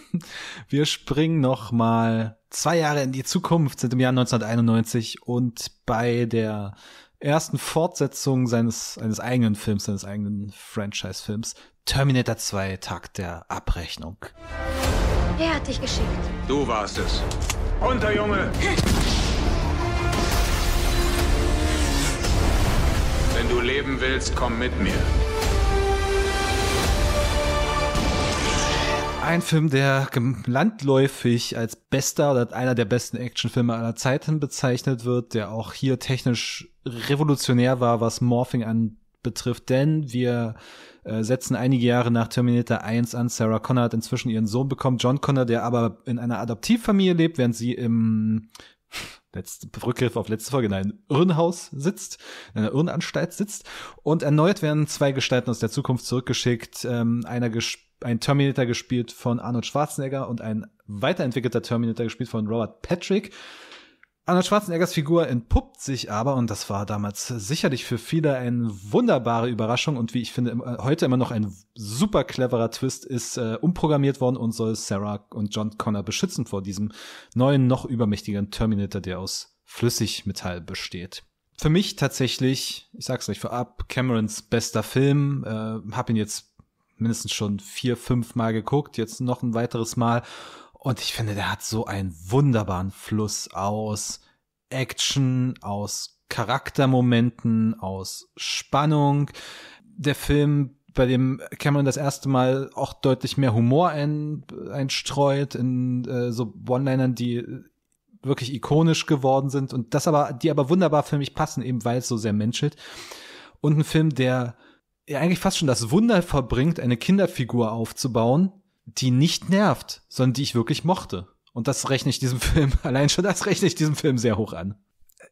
Wir springen noch mal zwei Jahre in die Zukunft, sind im Jahr 1991 und bei der ersten Fortsetzung seines, eines eigenen Films, seines eigenen Franchise-Films, Terminator 2, Tag der Abrechnung. Wer hat dich geschickt? Du warst es. Unter, Junge! Wenn du leben willst, komm mit mir. ein Film, der landläufig als bester oder einer der besten Actionfilme aller Zeiten bezeichnet wird, der auch hier technisch revolutionär war, was Morphing anbetrifft, denn wir äh, setzen einige Jahre nach Terminator 1 an. Sarah Connor hat inzwischen ihren Sohn bekommen, John Connor, der aber in einer Adoptivfamilie lebt, während sie im letzte Rückgriff auf letzte Folge, in einem Irrenhaus sitzt, in einer Irrenanstalt sitzt. Und erneut werden zwei Gestalten aus der Zukunft zurückgeschickt. Ähm, einer gespielt ein Terminator gespielt von Arnold Schwarzenegger und ein weiterentwickelter Terminator gespielt von Robert Patrick. Arnold Schwarzeneggers Figur entpuppt sich aber, und das war damals sicherlich für viele eine wunderbare Überraschung und wie ich finde, heute immer noch ein super cleverer Twist, ist äh, umprogrammiert worden und soll Sarah und John Connor beschützen vor diesem neuen, noch übermächtigen Terminator, der aus Flüssigmetall besteht. Für mich tatsächlich, ich sag's euch vorab, Camerons bester Film, äh, hab ihn jetzt mindestens schon vier, fünf Mal geguckt, jetzt noch ein weiteres Mal. Und ich finde, der hat so einen wunderbaren Fluss aus Action, aus Charaktermomenten, aus Spannung. Der Film, bei dem Cameron das erste Mal auch deutlich mehr Humor ein, einstreut in äh, so One-Linern, die wirklich ikonisch geworden sind und das aber, die aber wunderbar für mich passen, eben weil es so sehr menschelt. Und ein Film, der ja eigentlich fast schon das Wunder verbringt, eine Kinderfigur aufzubauen, die nicht nervt, sondern die ich wirklich mochte. Und das rechne ich diesem Film, allein schon das rechne ich diesem Film sehr hoch an.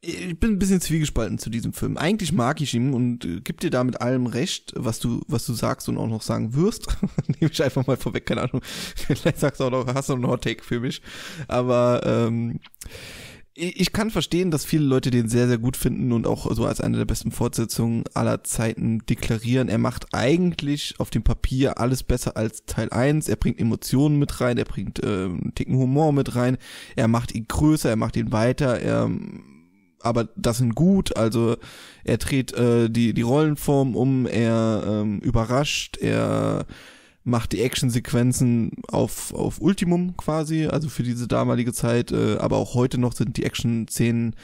Ich bin ein bisschen zwiegespalten zu diesem Film. Eigentlich mag ich ihn und äh, gib dir da mit allem recht, was du, was du sagst und auch noch sagen wirst. Nehme ich einfach mal vorweg, keine Ahnung. Vielleicht sagst du auch noch, hast du noch einen Hot Take für mich. Aber ähm, ich kann verstehen, dass viele Leute den sehr, sehr gut finden und auch so als eine der besten Fortsetzungen aller Zeiten deklarieren. Er macht eigentlich auf dem Papier alles besser als Teil 1. Er bringt Emotionen mit rein, er bringt äh, einen Ticken Humor mit rein, er macht ihn größer, er macht ihn weiter, er aber das sind gut, also er dreht äh, die, die Rollenform um, er ähm, überrascht, er macht die Actionsequenzen auf, auf Ultimum quasi, also für diese damalige Zeit, äh, aber auch heute noch sind die Action-Szenen,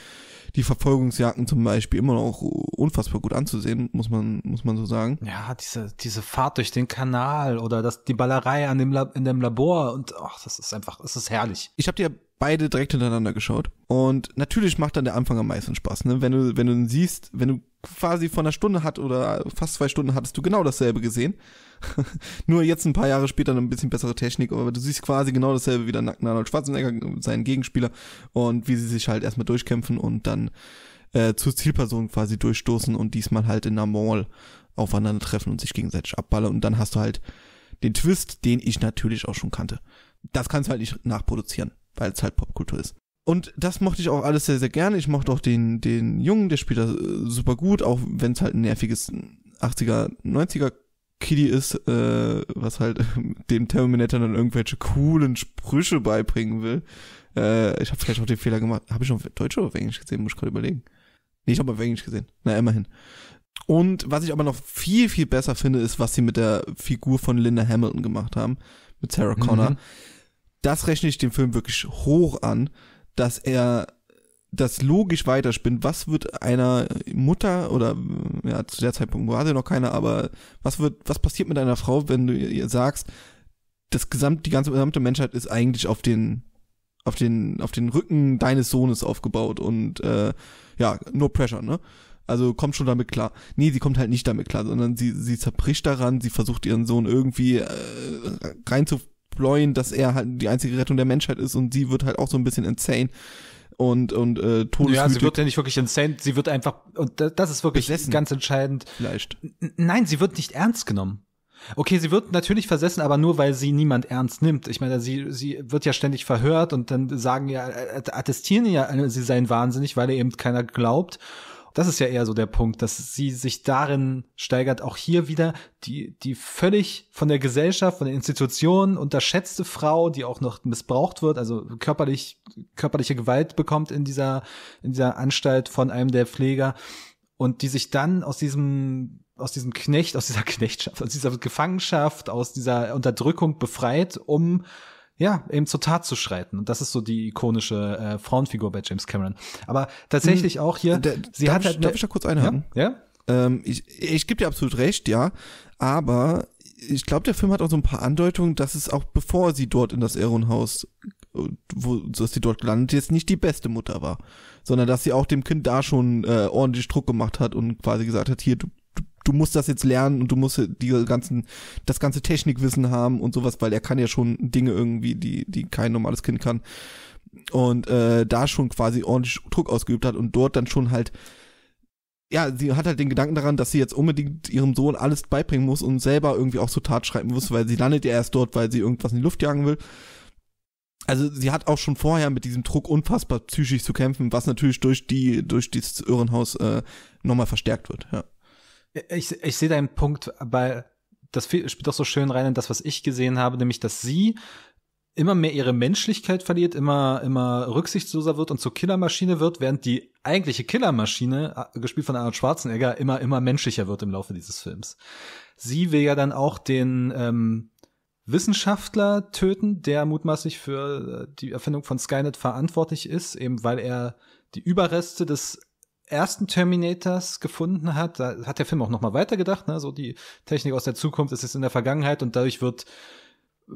die Verfolgungsjagden zum Beispiel immer noch unfassbar gut anzusehen, muss man, muss man so sagen. Ja, diese, diese Fahrt durch den Kanal oder das, die Ballerei an dem La in dem Labor und ach, das ist einfach, es ist herrlich. Ich habe dir beide direkt hintereinander geschaut. Und natürlich macht dann der Anfang am meisten Spaß, ne? Wenn du, wenn du siehst, wenn du quasi von einer Stunde hat oder fast zwei Stunden hattest du genau dasselbe gesehen Nur jetzt ein paar Jahre später eine ein bisschen bessere Technik, aber du siehst quasi genau dasselbe wie der nackten Arnold Schwarzenegger, seinen Gegenspieler und wie sie sich halt erstmal durchkämpfen und dann äh, zur Zielperson quasi durchstoßen und diesmal halt in einer Mall aufeinander treffen und sich gegenseitig abballern und dann hast du halt den Twist, den ich natürlich auch schon kannte. Das kannst du halt nicht nachproduzieren, weil es halt Popkultur ist. Und das mochte ich auch alles sehr, sehr gerne. Ich mochte auch den, den Jungen, der spielt da äh, super gut, auch wenn es halt ein nerviges 80er, 90er Kitty ist, äh, was halt dem Terminator dann irgendwelche coolen Sprüche beibringen will. Äh, ich habe vielleicht auch den Fehler gemacht. Habe ich schon Deutsch oder auf Englisch gesehen? Muss ich gerade überlegen. Nee, ich habe auf Englisch gesehen. Na, immerhin. Und was ich aber noch viel, viel besser finde, ist, was sie mit der Figur von Linda Hamilton gemacht haben, mit Sarah Connor. Mhm. Das rechne ich dem Film wirklich hoch an, dass er das logisch weiterspinnt, was wird einer Mutter oder ja, zu der Zeitpunkt war sie noch keine, aber was wird, was passiert mit einer Frau, wenn du ihr sagst, das gesamte, die ganze gesamte Menschheit ist eigentlich auf den, auf den, auf den Rücken deines Sohnes aufgebaut und äh, ja, no pressure, ne? Also kommt schon damit klar. Nee, sie kommt halt nicht damit klar, sondern sie, sie zerbricht daran, sie versucht ihren Sohn irgendwie äh, reinzupläuen, dass er halt die einzige Rettung der Menschheit ist und sie wird halt auch so ein bisschen insane und und äh, Todesmütig. Ja, sie wird ja nicht wirklich insane, sie wird einfach und das ist wirklich besessen. ganz entscheidend. Vielleicht. Nein, sie wird nicht ernst genommen. Okay, sie wird natürlich versessen, aber nur weil sie niemand ernst nimmt. Ich meine, sie sie wird ja ständig verhört und dann sagen ja äh, äh, attestieren ja äh, sie seien wahnsinnig, weil ihr eben keiner glaubt das ist ja eher so der Punkt, dass sie sich darin steigert, auch hier wieder die, die völlig von der Gesellschaft, von den Institutionen unterschätzte Frau, die auch noch missbraucht wird, also körperlich, körperliche Gewalt bekommt in dieser, in dieser Anstalt von einem der Pfleger und die sich dann aus diesem aus diesem Knecht, aus dieser Knechtschaft, aus dieser Gefangenschaft, aus dieser Unterdrückung befreit, um ja, eben zur Tat zu schreiten. Und das ist so die ikonische äh, Frauenfigur bei James Cameron. Aber tatsächlich mhm. auch hier, da, sie darf hat halt. Ich, darf ich da kurz einhaken? Ja? ja? Ähm, ich ich gebe dir absolut recht, ja. Aber ich glaube, der Film hat auch so ein paar Andeutungen, dass es auch bevor sie dort in das Ehrenhaus, wo, dass sie dort gelandet jetzt nicht die beste Mutter war. Sondern dass sie auch dem Kind da schon äh, ordentlich Druck gemacht hat und quasi gesagt hat, hier, du du musst das jetzt lernen und du musst diese ganzen, das ganze Technikwissen haben und sowas, weil er kann ja schon Dinge irgendwie, die, die kein normales Kind kann. Und äh, da schon quasi ordentlich Druck ausgeübt hat und dort dann schon halt, ja, sie hat halt den Gedanken daran, dass sie jetzt unbedingt ihrem Sohn alles beibringen muss und selber irgendwie auch so Tat schreiben muss, weil sie landet ja erst dort, weil sie irgendwas in die Luft jagen will. Also sie hat auch schon vorher mit diesem Druck unfassbar psychisch zu kämpfen, was natürlich durch die, durch dieses Irrenhaus äh, nochmal verstärkt wird, ja ich, ich sehe deinen Punkt, weil das spielt doch so schön rein in das, was ich gesehen habe, nämlich, dass sie immer mehr ihre Menschlichkeit verliert, immer, immer rücksichtsloser wird und zur Killermaschine wird, während die eigentliche Killermaschine, äh, gespielt von Arnold Schwarzenegger, immer, immer menschlicher wird im Laufe dieses Films. Sie will ja dann auch den ähm, Wissenschaftler töten, der mutmaßlich für äh, die Erfindung von Skynet verantwortlich ist, eben weil er die Überreste des ersten Terminators gefunden hat. Da hat der Film auch nochmal weitergedacht, ne? So die Technik aus der Zukunft ist jetzt in der Vergangenheit und dadurch wird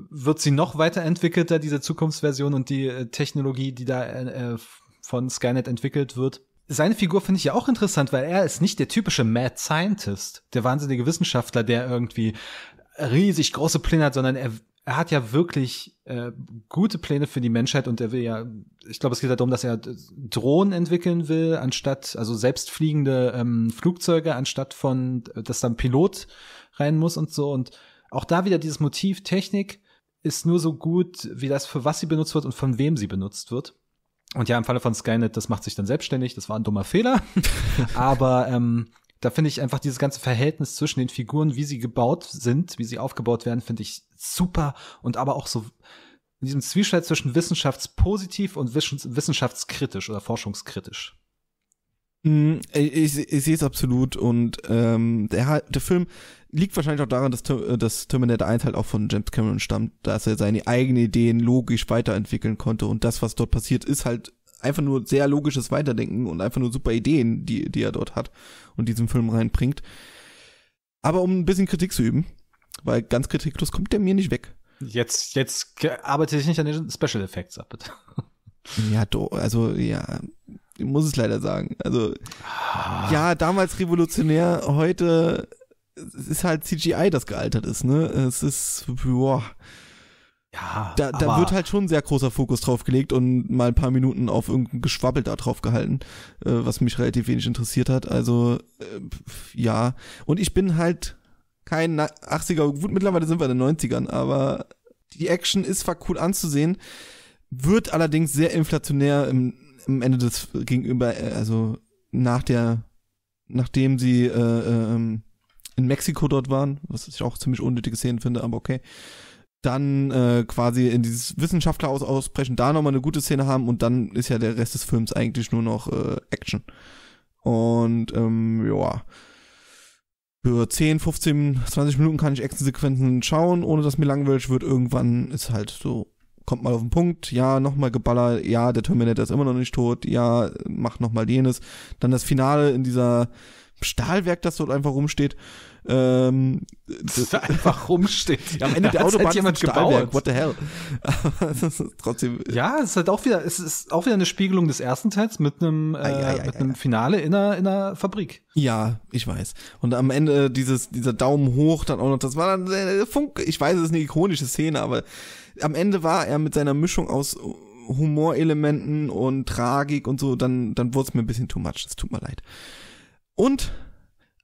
wird sie noch weiterentwickelter, diese Zukunftsversion und die äh, Technologie, die da äh, äh, von Skynet entwickelt wird. Seine Figur finde ich ja auch interessant, weil er ist nicht der typische Mad Scientist, der wahnsinnige Wissenschaftler, der irgendwie riesig große Pläne hat, sondern er er hat ja wirklich äh, gute Pläne für die Menschheit und er will ja, ich glaube, es geht darum, dass er Drohnen entwickeln will, anstatt, also selbstfliegende ähm, Flugzeuge, anstatt von, dass dann Pilot rein muss und so. Und auch da wieder dieses Motiv Technik ist nur so gut, wie das, für was sie benutzt wird und von wem sie benutzt wird. Und ja, im Falle von Skynet, das macht sich dann selbstständig, das war ein dummer Fehler. Aber ähm, da finde ich einfach dieses ganze Verhältnis zwischen den Figuren, wie sie gebaut sind, wie sie aufgebaut werden, finde ich super und aber auch so in diesem Zwiespalt zwischen wissenschaftspositiv und wissenschaftskritisch oder forschungskritisch. Mm, ich, ich sehe es absolut und ähm, der, der Film liegt wahrscheinlich auch daran, dass, äh, dass Terminator 1 halt auch von James Cameron stammt, dass er seine eigenen Ideen logisch weiterentwickeln konnte und das, was dort passiert, ist halt einfach nur sehr logisches Weiterdenken und einfach nur super Ideen, die, die er dort hat und diesen Film reinbringt. Aber um ein bisschen Kritik zu üben, weil ganz kritiklos kommt der mir nicht weg. Jetzt, jetzt arbeite ich nicht an den Special Effects ab, bitte. Ja, do, also ja, ich muss es leider sagen. Also ah. ja, damals revolutionär, heute es ist halt CGI, das gealtert ist, ne? Es ist, boah. Ja, da, da wird halt schon sehr großer Fokus drauf gelegt und mal ein paar Minuten auf irgendein Geschwabbel da drauf gehalten, äh, was mich relativ wenig interessiert hat. Also äh, ja, und ich bin halt kein 80er, gut, mittlerweile sind wir in den 90ern, aber die Action ist zwar cool anzusehen, wird allerdings sehr inflationär im, im Ende des gegenüber, äh, also nach der, nachdem sie äh, äh, ähm, in Mexiko dort waren, was ich auch ziemlich unnötige Szenen finde, aber okay dann äh, quasi in dieses Wissenschaftler aus ausbrechen, da nochmal eine gute Szene haben und dann ist ja der Rest des Films eigentlich nur noch äh, Action. Und ähm, ja. Für 10, 15, 20 Minuten kann ich Actionsequenzen schauen, ohne dass mir langweilig wird. Irgendwann ist halt so, kommt mal auf den Punkt, ja, nochmal geballert, ja, der Terminator ist immer noch nicht tot, ja, mach nochmal jenes. Dann das Finale in dieser Stahlwerk, das dort einfach rumsteht ähm, das einfach rumsteht. Ja, am Ende der halt Autobahn halt jemand gebaut. What the hell? trotzdem. Ja, es ist halt auch wieder, es ist auch wieder eine Spiegelung des ersten Teils mit einem, äh, ah, ja, ja, mit einem Finale in einer, in einer Fabrik. Ja, ich weiß. Und am Ende dieses, dieser Daumen hoch dann auch noch, das war dann der Funk. Ich weiß, es ist eine ikonische Szene, aber am Ende war er mit seiner Mischung aus Humorelementen und Tragik und so, dann, dann wurde es mir ein bisschen too much. das tut mir leid. Und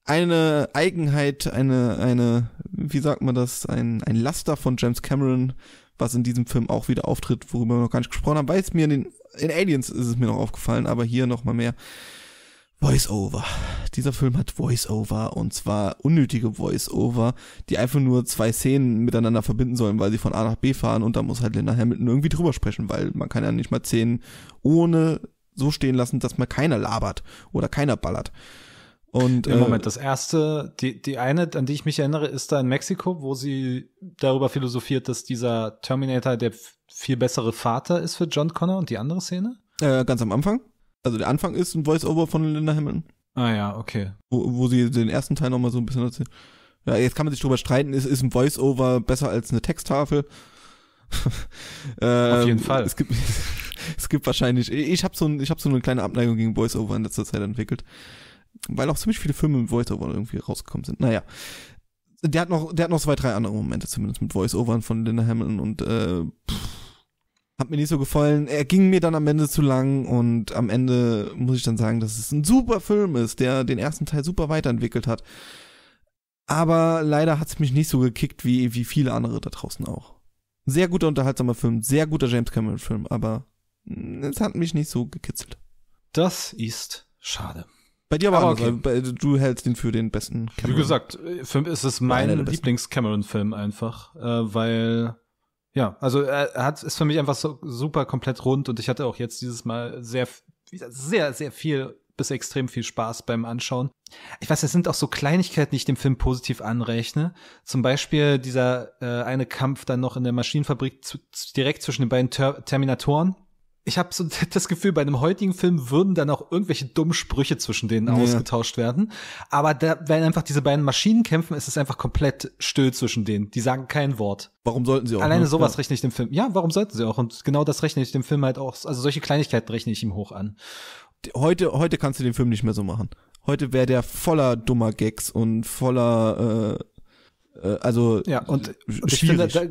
eine Eigenheit, eine, eine, wie sagt man das, ein, ein Laster von James Cameron, was in diesem Film auch wieder auftritt, worüber wir noch gar nicht gesprochen haben, weil es mir in, den, in Aliens ist es mir noch aufgefallen, aber hier nochmal mehr. Voice-Over. Dieser Film hat Voice-Over und zwar unnötige Voice-Over, die einfach nur zwei Szenen miteinander verbinden sollen, weil sie von A nach B fahren und da muss halt Linda Hamilton irgendwie drüber sprechen, weil man kann ja nicht mal Szenen ohne so stehen lassen, dass mal keiner labert oder keiner ballert. Und, Im äh, Moment, das erste, die, die eine, an die ich mich erinnere, ist da in Mexiko, wo sie darüber philosophiert, dass dieser Terminator der viel bessere Vater ist für John Connor und die andere Szene? Äh, ganz am Anfang. Also der Anfang ist ein Voice-Over von Linda Hamilton. Ah ja, okay. Wo, wo sie den ersten Teil nochmal so ein bisschen erzählt. Ja, jetzt kann man sich drüber streiten, ist, ist ein Voice-Over besser als eine Texttafel? äh, Auf ähm, jeden Fall. Es gibt, es gibt wahrscheinlich, ich habe so, ein, ich hab so eine kleine Abneigung gegen Voice-Over in letzter Zeit entwickelt weil auch ziemlich viele Filme mit Voice-Over irgendwie rausgekommen sind. Naja. Der hat noch, der hat noch zwei, drei andere Momente zumindest mit Voice-Overn von Linda Hamilton und äh, pff, hat mir nicht so gefallen. Er ging mir dann am Ende zu lang und am Ende muss ich dann sagen, dass es ein super Film ist, der den ersten Teil super weiterentwickelt hat. Aber leider hat es mich nicht so gekickt wie, wie viele andere da draußen auch. Sehr guter unterhaltsamer Film, sehr guter James Cameron Film, aber hm, es hat mich nicht so gekitzelt. Das ist schade. Bei dir war okay. anders. Äh, du hältst ihn für den besten Cameron. Wie gesagt, äh, für ist es mein Lieblings-Cameron-Film einfach, äh, weil ja, also er hat ist für mich einfach so super komplett rund und ich hatte auch jetzt dieses Mal sehr sehr sehr viel bis extrem viel Spaß beim Anschauen. Ich weiß, es sind auch so Kleinigkeiten, die ich dem Film positiv anrechne. Zum Beispiel dieser äh, eine Kampf dann noch in der Maschinenfabrik zu, direkt zwischen den beiden Ter Terminatoren ich habe so das Gefühl, bei einem heutigen Film würden dann auch irgendwelche dummen Sprüche zwischen denen ja. ausgetauscht werden. Aber da, wenn einfach diese beiden Maschinen kämpfen, ist es einfach komplett still zwischen denen. Die sagen kein Wort. Warum sollten sie auch? Alleine ne? sowas ja. rechne ich dem Film. Ja, warum sollten sie auch? Und genau das rechne ich dem Film halt auch. Also solche Kleinigkeiten rechne ich ihm hoch an. Heute, heute kannst du den Film nicht mehr so machen. Heute wäre der voller dummer Gags und voller äh, äh, also ja und, und ich finde, da,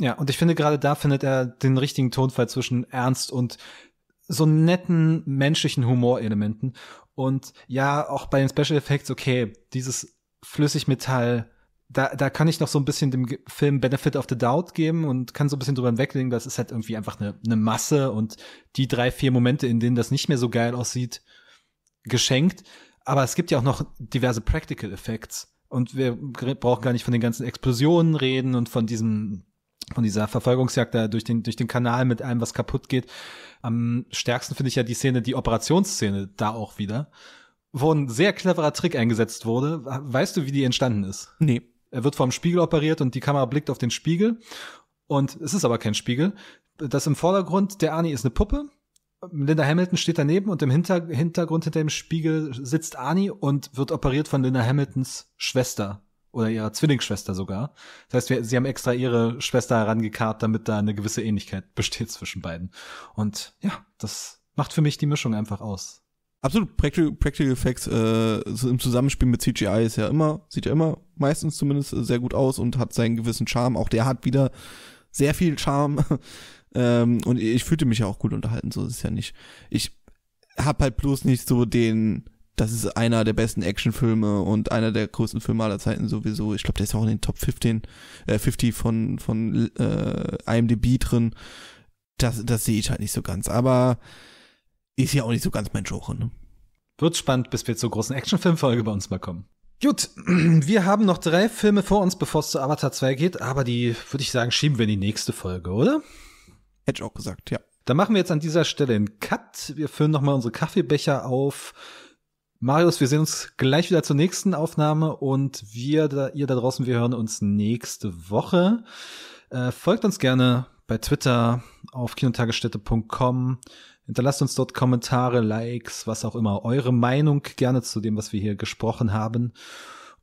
ja, und ich finde gerade da findet er den richtigen Tonfall zwischen Ernst und so netten menschlichen Humorelementen. Und ja, auch bei den Special Effects, okay, dieses Flüssigmetall, da, da kann ich noch so ein bisschen dem Film Benefit of the Doubt geben und kann so ein bisschen drüber hinweglegen, das ist halt irgendwie einfach eine, eine Masse und die drei, vier Momente, in denen das nicht mehr so geil aussieht, geschenkt. Aber es gibt ja auch noch diverse Practical Effects. Und wir brauchen gar nicht von den ganzen Explosionen reden und von diesem von dieser Verfolgungsjagd da durch den, durch den Kanal mit allem, was kaputt geht. Am stärksten finde ich ja die Szene, die Operationsszene da auch wieder, wo ein sehr cleverer Trick eingesetzt wurde. Weißt du, wie die entstanden ist? Nee. Er wird vom Spiegel operiert und die Kamera blickt auf den Spiegel. Und es ist aber kein Spiegel. Das im Vordergrund, der Arnie ist eine Puppe. Linda Hamilton steht daneben und im Hinter Hintergrund hinter dem Spiegel sitzt Arnie und wird operiert von Linda Hamiltons Schwester, oder ihrer Zwillingsschwester sogar. Das heißt, wir, sie haben extra ihre Schwester herangekarrt, damit da eine gewisse Ähnlichkeit besteht zwischen beiden. Und ja, das macht für mich die Mischung einfach aus. Absolut, Practical, Practical Effects äh, im Zusammenspiel mit CGI ist ja immer, sieht ja immer meistens zumindest äh, sehr gut aus und hat seinen gewissen Charme. Auch der hat wieder sehr viel Charme. ähm, und ich fühlte mich ja auch gut unterhalten, so ist es ja nicht. Ich hab halt bloß nicht so den das ist einer der besten Actionfilme und einer der größten Filme aller Zeiten sowieso. Ich glaube, der ist auch in den Top 15, äh, 50 von, von äh, IMDb drin. Das, das sehe ich halt nicht so ganz. Aber ist ja auch nicht so ganz mein Genre. Ne? Wird spannend, bis wir zur großen Actionfilmfolge bei uns mal kommen. Gut, wir haben noch drei Filme vor uns, bevor es zu Avatar 2 geht, aber die, würde ich sagen, schieben wir in die nächste Folge, oder? Hätte ich auch gesagt, ja. Dann machen wir jetzt an dieser Stelle einen Cut. Wir füllen nochmal unsere Kaffeebecher auf Marius, wir sehen uns gleich wieder zur nächsten Aufnahme und wir, da, ihr da draußen, wir hören uns nächste Woche. Äh, folgt uns gerne bei Twitter auf kinotagesstätte.com. Hinterlasst uns dort Kommentare, Likes, was auch immer. Eure Meinung gerne zu dem, was wir hier gesprochen haben.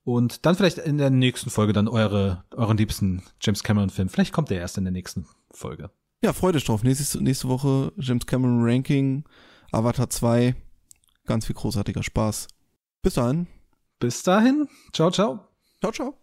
Und dann vielleicht in der nächsten Folge dann eure, euren liebsten James Cameron Film. Vielleicht kommt der erst in der nächsten Folge. Ja, freut euch drauf. Nächste, nächste Woche James Cameron Ranking, Avatar 2 ganz viel großartiger Spaß. Bis dahin. Bis dahin. Ciao, ciao. Ciao, ciao.